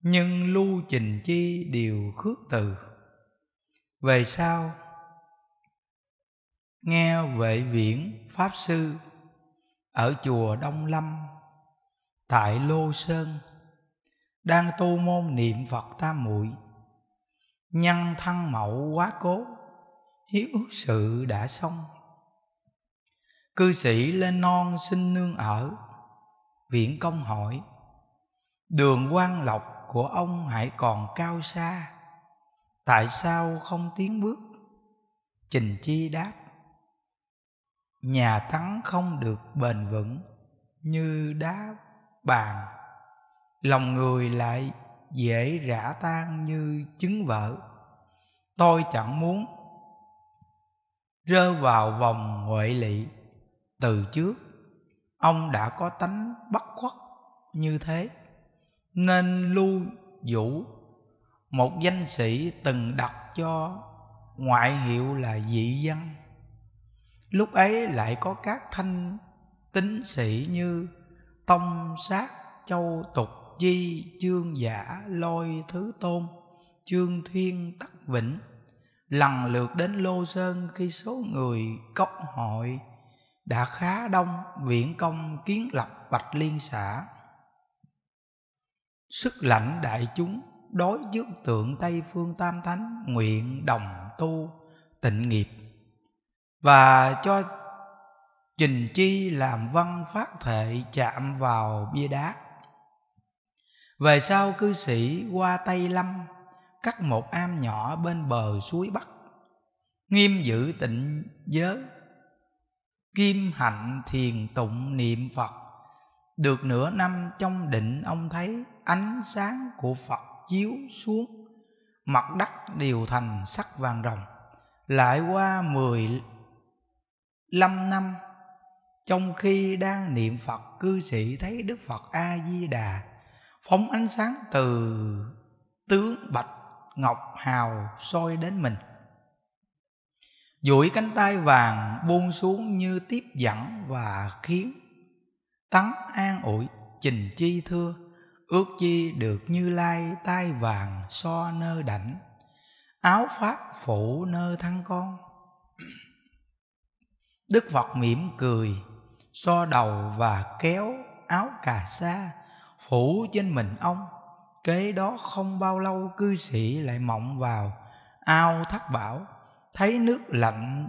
nhưng lưu trình chi đều khước từ về sau nghe vệ viễn pháp sư ở chùa Đông Lâm tại Lô Sơn đang tu môn niệm Phật Tam Muội nhân thân mẫu quá cố hiếu sự đã xong cư sĩ lên non xin nương ở viện công hỏi đường quan lộc của ông hãy còn cao xa tại sao không tiến bước trình chi đáp nhà thắng không được bền vững như đá bàn lòng người lại dễ rã tan như trứng vỡ tôi chẳng muốn rơi vào vòng huệ lị từ trước ông đã có tánh bất khuất như thế nên lưu vũ một danh sĩ từng đặt cho ngoại hiệu là dị văn lúc ấy lại có các thanh tín sĩ như tông sát châu tục di chương giả lôi thứ tôn chương thiên tắc vĩnh lần lượt đến lô sơn khi số người cộng hội đã khá đông viện công kiến lập bạch liên xã sức lãnh đại chúng đối trước tượng tây phương tam thánh nguyện đồng tu tịnh nghiệp và cho trình chi làm văn phát thệ chạm vào bia đá về sau cư sĩ qua tây lâm cắt một am nhỏ bên bờ suối bắc nghiêm giữ tịnh giới kim hạnh thiền tụng niệm phật được nửa năm trong định ông thấy ánh sáng của phật chiếu xuống mặt đất đều thành sắc vàng rồng lại qua mười 5 năm trong khi đang niệm Phật cư sĩ thấy Đức Phật A Di Đà phóng ánh sáng từ tướng bạch ngọc hào soi đến mình duỗi cánh tay vàng buông xuống như tiếp dẫn và khiến tấn an ủi trình chi thưa ước chi được như lai tay vàng so nơ đảnh áo pháp phủ nơ thăng con Đức Phật mỉm cười So đầu và kéo áo cà sa Phủ trên mình ông Kế đó không bao lâu cư sĩ lại mộng vào Ao thắt bảo Thấy nước lạnh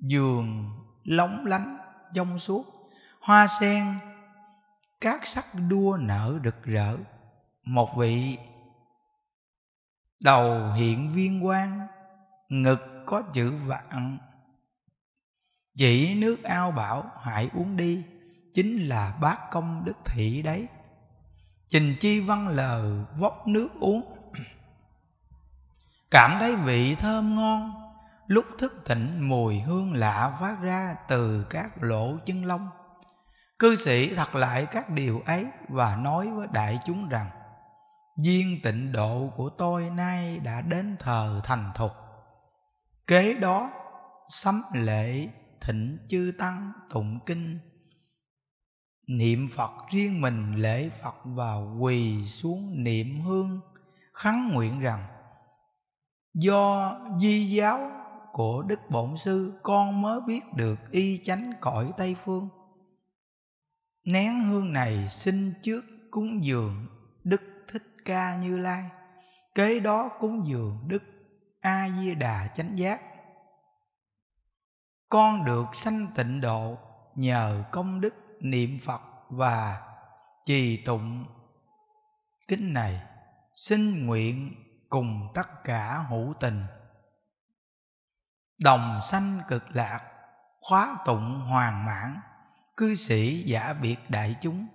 Giường lóng lánh trong suốt Hoa sen Các sắc đua nở rực rỡ Một vị Đầu hiện viên quang Ngực có chữ vạn Dĩ nước ao bảo hãy uống đi Chính là bát công đức thị đấy Trình chi văn lờ vóc nước uống Cảm thấy vị thơm ngon Lúc thức tỉnh mùi hương lạ phát ra từ các lỗ chân lông Cư sĩ thật lại các điều ấy Và nói với đại chúng rằng Duyên tịnh độ của tôi nay đã đến thờ thành thục Kế đó sắm lễ thịnh chư tăng tụng kinh niệm phật riêng mình lễ phật và quỳ xuống niệm hương khấn nguyện rằng do di giáo của đức bổn sư con mới biết được y chánh cõi tây phương nén hương này xin trước cúng dường đức thích ca như lai kế đó cúng dường đức a di đà chánh giác con được sanh tịnh độ nhờ công đức niệm phật và trì tụng kinh này xin nguyện cùng tất cả hữu tình đồng sanh cực lạc khóa tụng hoàn mãn cư sĩ giả biệt đại chúng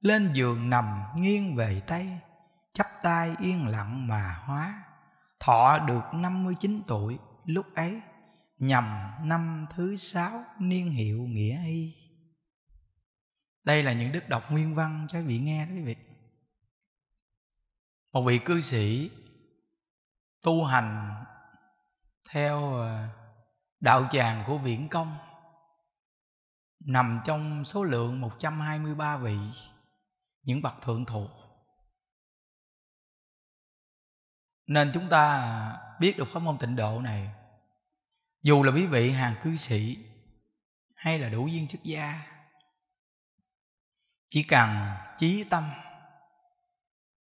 lên giường nằm nghiêng về tây chắp tay yên lặng mà hóa thọ được năm mươi chín tuổi lúc ấy nhằm năm thứ sáu niên hiệu nghĩa y đây là những đức đọc nguyên văn cho quý vị nghe đó quý vị một vị cư sĩ tu hành theo ờ, đạo tràng của viễn công nằm trong số lượng 123 vị những bậc thượng thụ nên chúng ta biết được pháp môn tịnh độ này dù là quý vị hàng cư sĩ hay là đủ duyên xuất gia chỉ cần chí tâm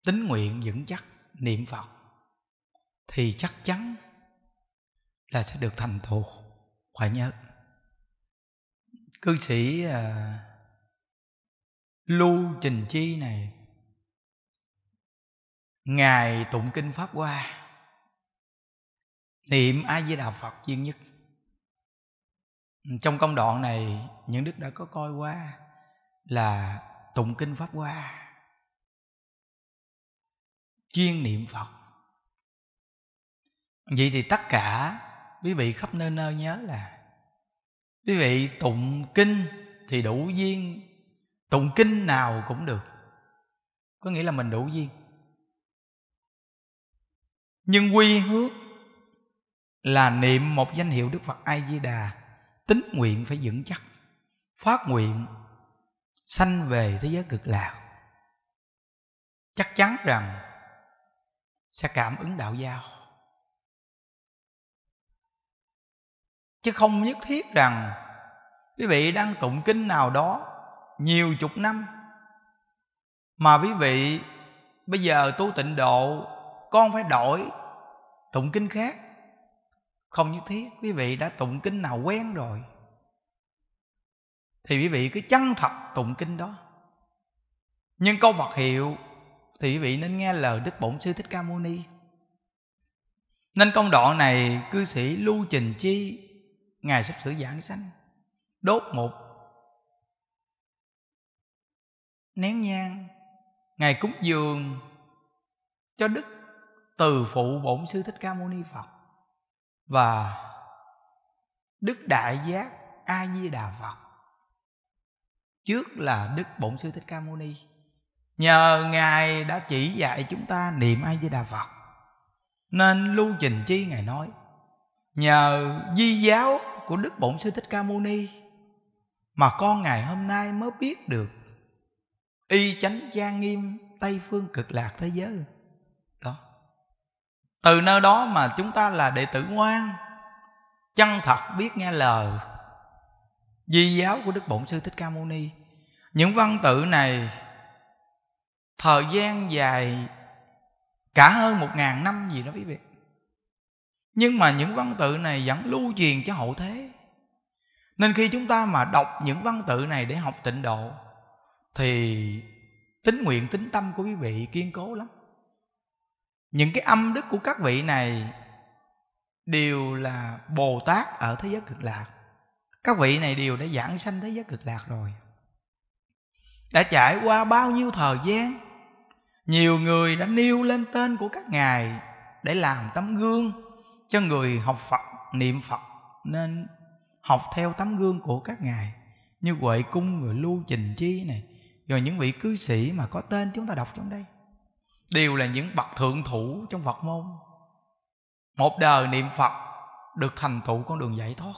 tín nguyện vững chắc niệm phật thì chắc chắn là sẽ được thành tựu phải nhớ cư sĩ à, lưu trình chi này ngài tụng kinh pháp qua niệm a di đà phật duy nhất trong công đoạn này những đức đã có coi qua là tụng kinh pháp hoa chuyên niệm phật vậy thì tất cả quý vị khắp nơi nơi nhớ là quý vị tụng kinh thì đủ duyên tụng kinh nào cũng được có nghĩa là mình đủ duyên nhưng quy hướng là niệm một danh hiệu Đức Phật A Di Đà, tính nguyện phải vững chắc, phát nguyện sanh về thế giới cực lạc. Chắc chắn rằng sẽ cảm ứng đạo giao. Chứ không nhất thiết rằng quý vị đang tụng kinh nào đó nhiều chục năm mà quý vị bây giờ tu tịnh độ con phải đổi tụng kinh khác không như thế quý vị đã tụng kinh nào quen rồi thì quý vị cứ chân thật tụng kinh đó nhưng câu phật hiệu thì quý vị nên nghe lời đức bổn sư thích ca mâu ni nên công đoạn này cư sĩ lưu trình chi ngài sắp sửa giảng sanh đốt một nén nhang ngài cúng dường cho đức từ phụ bổn sư thích ca mâu ni phật và đức đại giác a di đà phật trước là đức bổn sư thích ca mâu ni nhờ ngài đã chỉ dạy chúng ta niệm a di đà phật nên lưu trình chi ngài nói nhờ di giáo của đức bổn sư thích ca mâu ni mà con ngài hôm nay mới biết được y chánh gia nghiêm tây phương cực lạc thế giới đó từ nơi đó mà chúng ta là đệ tử ngoan chân thật biết nghe lời di giáo của đức bổn sư thích ca mâu ni những văn tự này thời gian dài cả hơn một ngàn năm gì đó quý vị nhưng mà những văn tự này vẫn lưu truyền cho hậu thế nên khi chúng ta mà đọc những văn tự này để học tịnh độ thì tính nguyện tính tâm của quý vị kiên cố lắm những cái âm đức của các vị này đều là bồ tát ở thế giới cực lạc các vị này đều đã giảng sanh thế giới cực lạc rồi đã trải qua bao nhiêu thời gian nhiều người đã nêu lên tên của các ngài để làm tấm gương cho người học phật niệm phật nên học theo tấm gương của các ngài như huệ cung người lưu trình chi này rồi những vị cư sĩ mà có tên chúng ta đọc trong đây đều là những bậc thượng thủ trong phật môn một đời niệm phật được thành tựu con đường giải thoát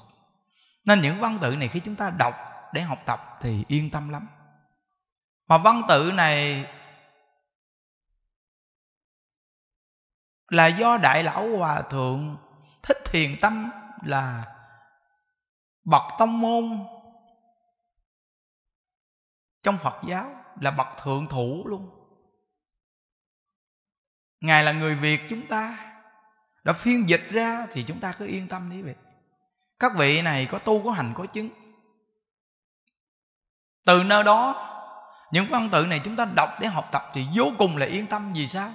nên những văn tự này khi chúng ta đọc để học tập thì yên tâm lắm mà văn tự này là do đại lão hòa thượng thích thiền tâm là bậc tông môn trong phật giáo là bậc thượng thủ luôn ngài là người việt chúng ta đã phiên dịch ra thì chúng ta cứ yên tâm đi vậy các vị này có tu có hành có chứng từ nơi đó những văn tự này chúng ta đọc để học tập thì vô cùng là yên tâm vì sao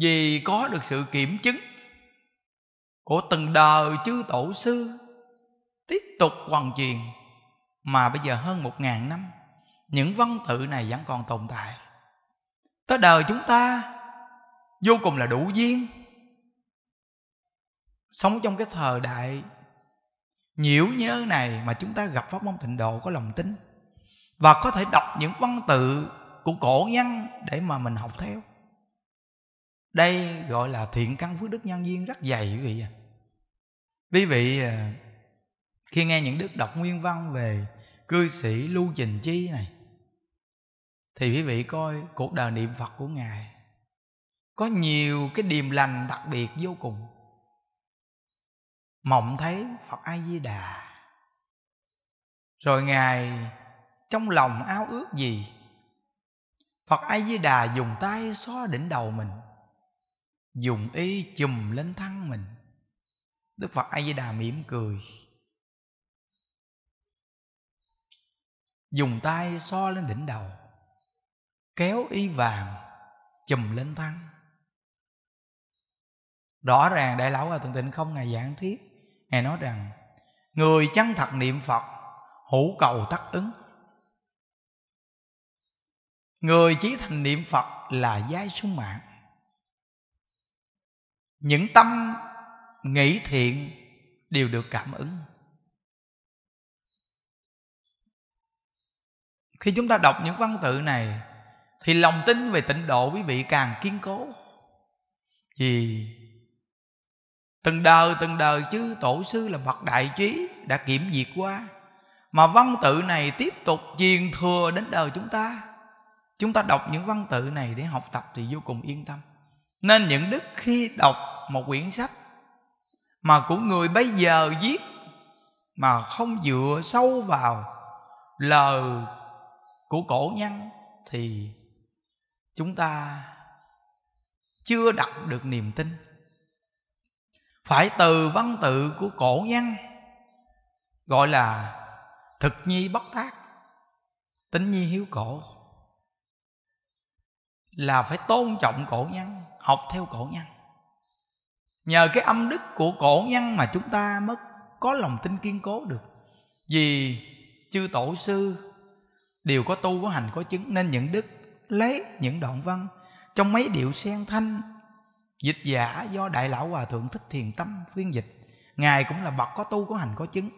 vì có được sự kiểm chứng của từng đời chư tổ sư tiếp tục hoàn truyền mà bây giờ hơn một ngàn năm những văn tự này vẫn còn tồn tại tới đời chúng ta vô cùng là đủ duyên sống trong cái thời đại nhiễu nhớ này mà chúng ta gặp pháp môn tịnh độ có lòng tin và có thể đọc những văn tự của cổ nhân để mà mình học theo đây gọi là thiện căn phước đức nhân duyên rất dày quý vị à quý vị à, khi nghe những đức đọc nguyên văn về cư sĩ lưu trình chi này thì quý vị coi cuộc đời niệm phật của ngài có nhiều cái điềm lành đặc biệt vô cùng mộng thấy phật a di đà rồi ngài trong lòng ao ước gì phật a di đà dùng tay xóa đỉnh đầu mình dùng ý chùm lên thân mình đức phật a di đà mỉm cười dùng tay xoa lên đỉnh đầu kéo y vàng chùm lên thân rõ ràng đại lão hòa thượng tịnh không ngài giảng thuyết ngài nói rằng người chân thật niệm phật hữu cầu tắc ứng người chí thành niệm phật là giai sung mạng những tâm nghĩ thiện đều được cảm ứng khi chúng ta đọc những văn tự này thì lòng tin về tịnh độ quý vị càng kiên cố vì từng đời từng đời chứ tổ sư là bậc đại trí đã kiểm duyệt qua mà văn tự này tiếp tục truyền thừa đến đời chúng ta chúng ta đọc những văn tự này để học tập thì vô cùng yên tâm nên những đức khi đọc một quyển sách mà của người bây giờ viết mà không dựa sâu vào lời của cổ nhân thì chúng ta chưa đặt được niềm tin phải từ văn tự của cổ nhân gọi là thực nhi bất tác tính nhi hiếu cổ là phải tôn trọng cổ nhân học theo cổ nhân nhờ cái âm đức của cổ nhân mà chúng ta mới có lòng tin kiên cố được vì chư tổ sư đều có tu có hành có chứng nên những đức lấy những đoạn văn trong mấy điệu sen thanh dịch giả do đại lão hòa thượng thích thiền tâm phiên dịch ngài cũng là bậc có tu có hành có chứng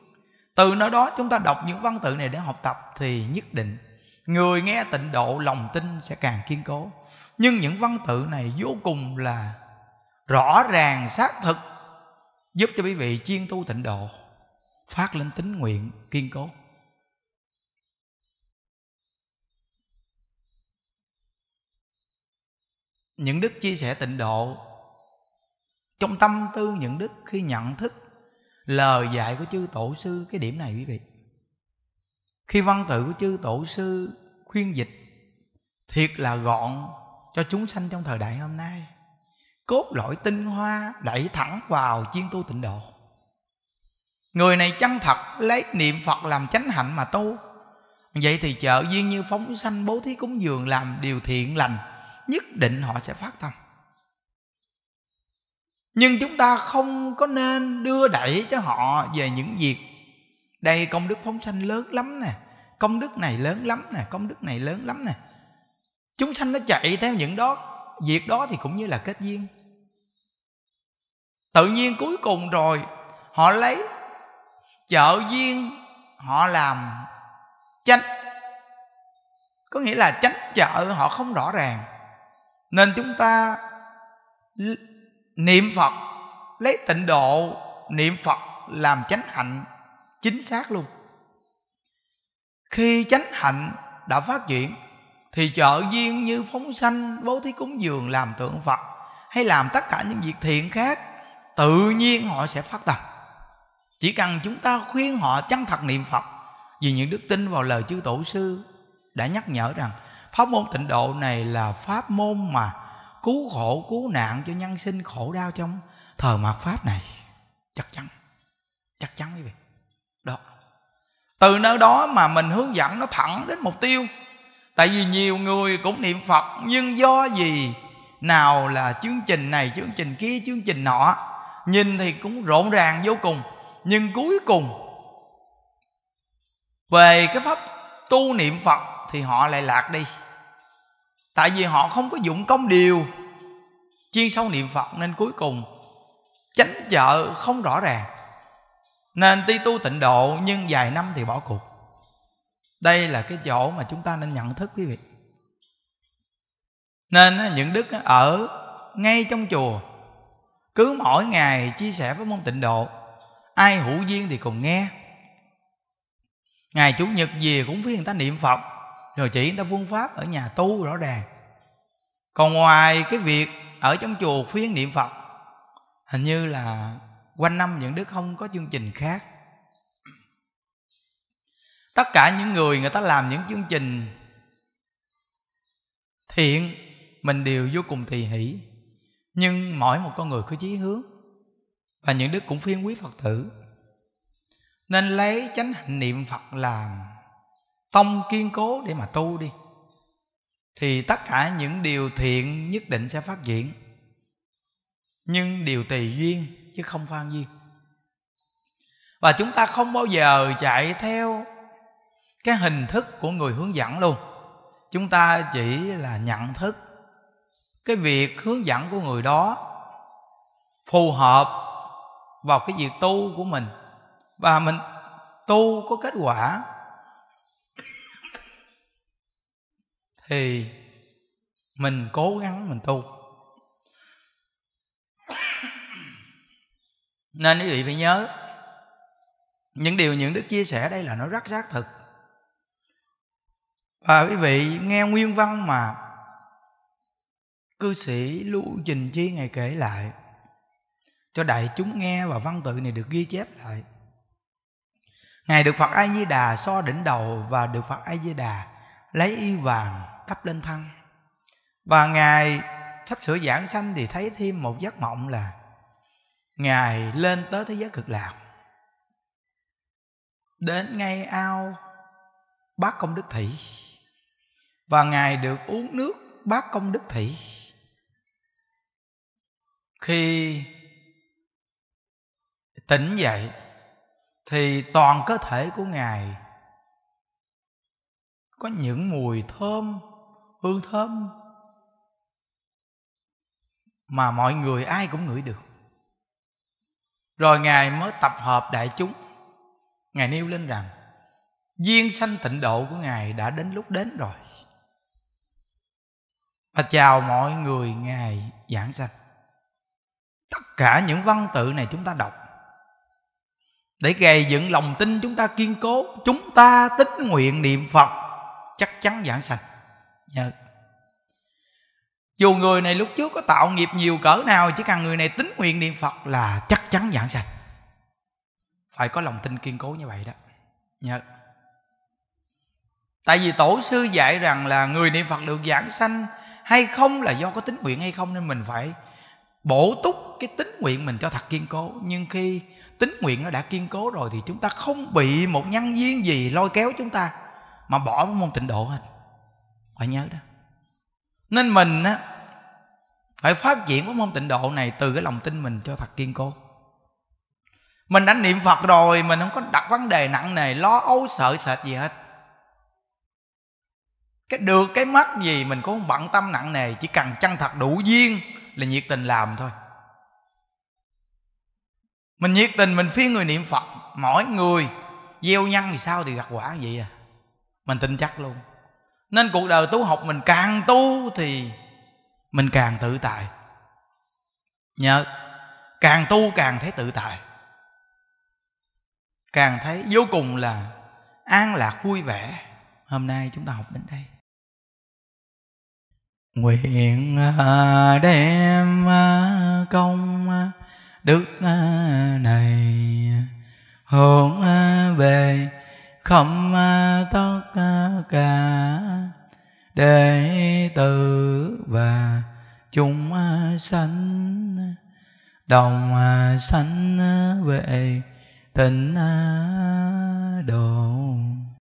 từ nơi đó chúng ta đọc những văn tự này để học tập thì nhất định người nghe tịnh độ lòng tin sẽ càng kiên cố nhưng những văn tự này vô cùng là rõ ràng xác thực giúp cho quý vị chuyên tu tịnh độ phát lên tính nguyện kiên cố những đức chia sẻ tịnh độ trong tâm tư những đức khi nhận thức lời dạy của chư tổ sư cái điểm này quý vị khi văn tự của chư tổ sư khuyên dịch thiệt là gọn cho chúng sanh trong thời đại hôm nay cốt lõi tinh hoa đẩy thẳng vào chiên tu tịnh độ người này chân thật lấy niệm phật làm chánh hạnh mà tu vậy thì chợ duyên như phóng sanh bố thí cúng dường làm điều thiện lành nhất định họ sẽ phát tâm nhưng chúng ta không có nên đưa đẩy cho họ về những việc đây công đức phóng sanh lớn lắm nè công đức này lớn lắm nè công đức này lớn lắm nè chúng sanh nó chạy theo những đó việc đó thì cũng như là kết duyên tự nhiên cuối cùng rồi họ lấy chợ duyên họ làm chánh có nghĩa là chánh chợ họ không rõ ràng nên chúng ta niệm phật lấy tịnh độ niệm phật làm chánh hạnh chính xác luôn khi chánh hạnh đã phát triển thì trợ duyên như phóng sanh bố thí cúng dường làm tượng phật hay làm tất cả những việc thiện khác tự nhiên họ sẽ phát tâm chỉ cần chúng ta khuyên họ chân thật niệm phật vì những đức tin vào lời chư tổ sư đã nhắc nhở rằng pháp môn tịnh độ này là pháp môn mà cứu khổ cứu nạn cho nhân sinh khổ đau trong thờ mạt pháp này chắc chắn chắc chắn quý vị đó từ nơi đó mà mình hướng dẫn nó thẳng đến mục tiêu tại vì nhiều người cũng niệm phật nhưng do gì nào là chương trình này chương trình kia chương trình nọ nhìn thì cũng rộn ràng vô cùng nhưng cuối cùng về cái pháp tu niệm phật thì họ lại lạc đi tại vì họ không có dụng công điều chuyên sâu niệm phật nên cuối cùng chánh chợ không rõ ràng nên ti tu tịnh độ nhưng vài năm thì bỏ cuộc đây là cái chỗ mà chúng ta nên nhận thức quý vị nên những đức ở ngay trong chùa cứ mỗi ngày chia sẻ với môn tịnh độ ai hữu duyên thì cùng nghe ngày chủ nhật về cũng với người ta niệm phật rồi chỉ người ta phương pháp ở nhà tu rõ ràng còn ngoài cái việc ở trong chùa phiên niệm phật hình như là quanh năm những đức không có chương trình khác tất cả những người người ta làm những chương trình thiện mình đều vô cùng tỳ hỷ nhưng mỗi một con người có chí hướng và những đức cũng phiên quý phật tử nên lấy chánh hạnh niệm phật làm tông kiên cố để mà tu đi thì tất cả những điều thiện nhất định sẽ phát triển nhưng điều tùy duyên chứ không phan duyên và chúng ta không bao giờ chạy theo cái hình thức của người hướng dẫn luôn chúng ta chỉ là nhận thức cái việc hướng dẫn của người đó phù hợp vào cái việc tu của mình và mình tu có kết quả thì mình cố gắng mình tu nên quý vị phải nhớ những điều những đức chia sẻ đây là nó rất xác thực và quý vị nghe nguyên văn mà cư sĩ lưu trình chi ngày kể lại cho đại chúng nghe và văn tự này được ghi chép lại ngài được phật a di đà so đỉnh đầu và được phật a di đà lấy y vàng cấp lên thân và ngài sắp sửa giảng sanh thì thấy thêm một giấc mộng là ngài lên tới thế giới cực lạc đến ngay ao bác công đức thị và ngài được uống nước bác công đức thị khi tỉnh dậy thì toàn cơ thể của ngài có những mùi thơm hương thơm mà mọi người ai cũng ngửi được rồi ngài mới tập hợp đại chúng ngài nêu lên rằng duyên sanh tịnh độ của ngài đã đến lúc đến rồi và chào mọi người ngài giảng sanh tất cả những văn tự này chúng ta đọc để gây dựng lòng tin chúng ta kiên cố chúng ta tín nguyện niệm phật chắc chắn giảng sanh nhật dạ. dù người này lúc trước có tạo nghiệp nhiều cỡ nào chỉ cần người này tính nguyện niệm phật là chắc chắn giảng sạch phải có lòng tin kiên cố như vậy đó nhớ dạ. tại vì tổ sư dạy rằng là người niệm phật được giảng sanh hay không là do có tính nguyện hay không nên mình phải bổ túc cái tính nguyện mình cho thật kiên cố nhưng khi tính nguyện nó đã kiên cố rồi thì chúng ta không bị một nhân viên gì lôi kéo chúng ta mà bỏ môn tịnh độ hết phải nhớ đó nên mình á phải phát triển cái môn tịnh độ này từ cái lòng tin mình cho thật kiên cố mình đã niệm phật rồi mình không có đặt vấn đề nặng nề lo âu sợ sệt gì hết cái được cái mất gì mình cũng không bận tâm nặng nề chỉ cần chân thật đủ duyên là nhiệt tình làm thôi mình nhiệt tình mình phía người niệm phật mỗi người gieo nhân thì sao thì gặt quả vậy à mình tin chắc luôn nên cuộc đời tu học mình càng tu thì mình càng tự tại nhớ càng tu càng thấy tự tại càng thấy vô cùng là an lạc vui vẻ hôm nay chúng ta học đến đây nguyện à, đem à, công à, đức này hướng về không tất cả đệ tử và chúng sanh đồng sanh về tịnh độ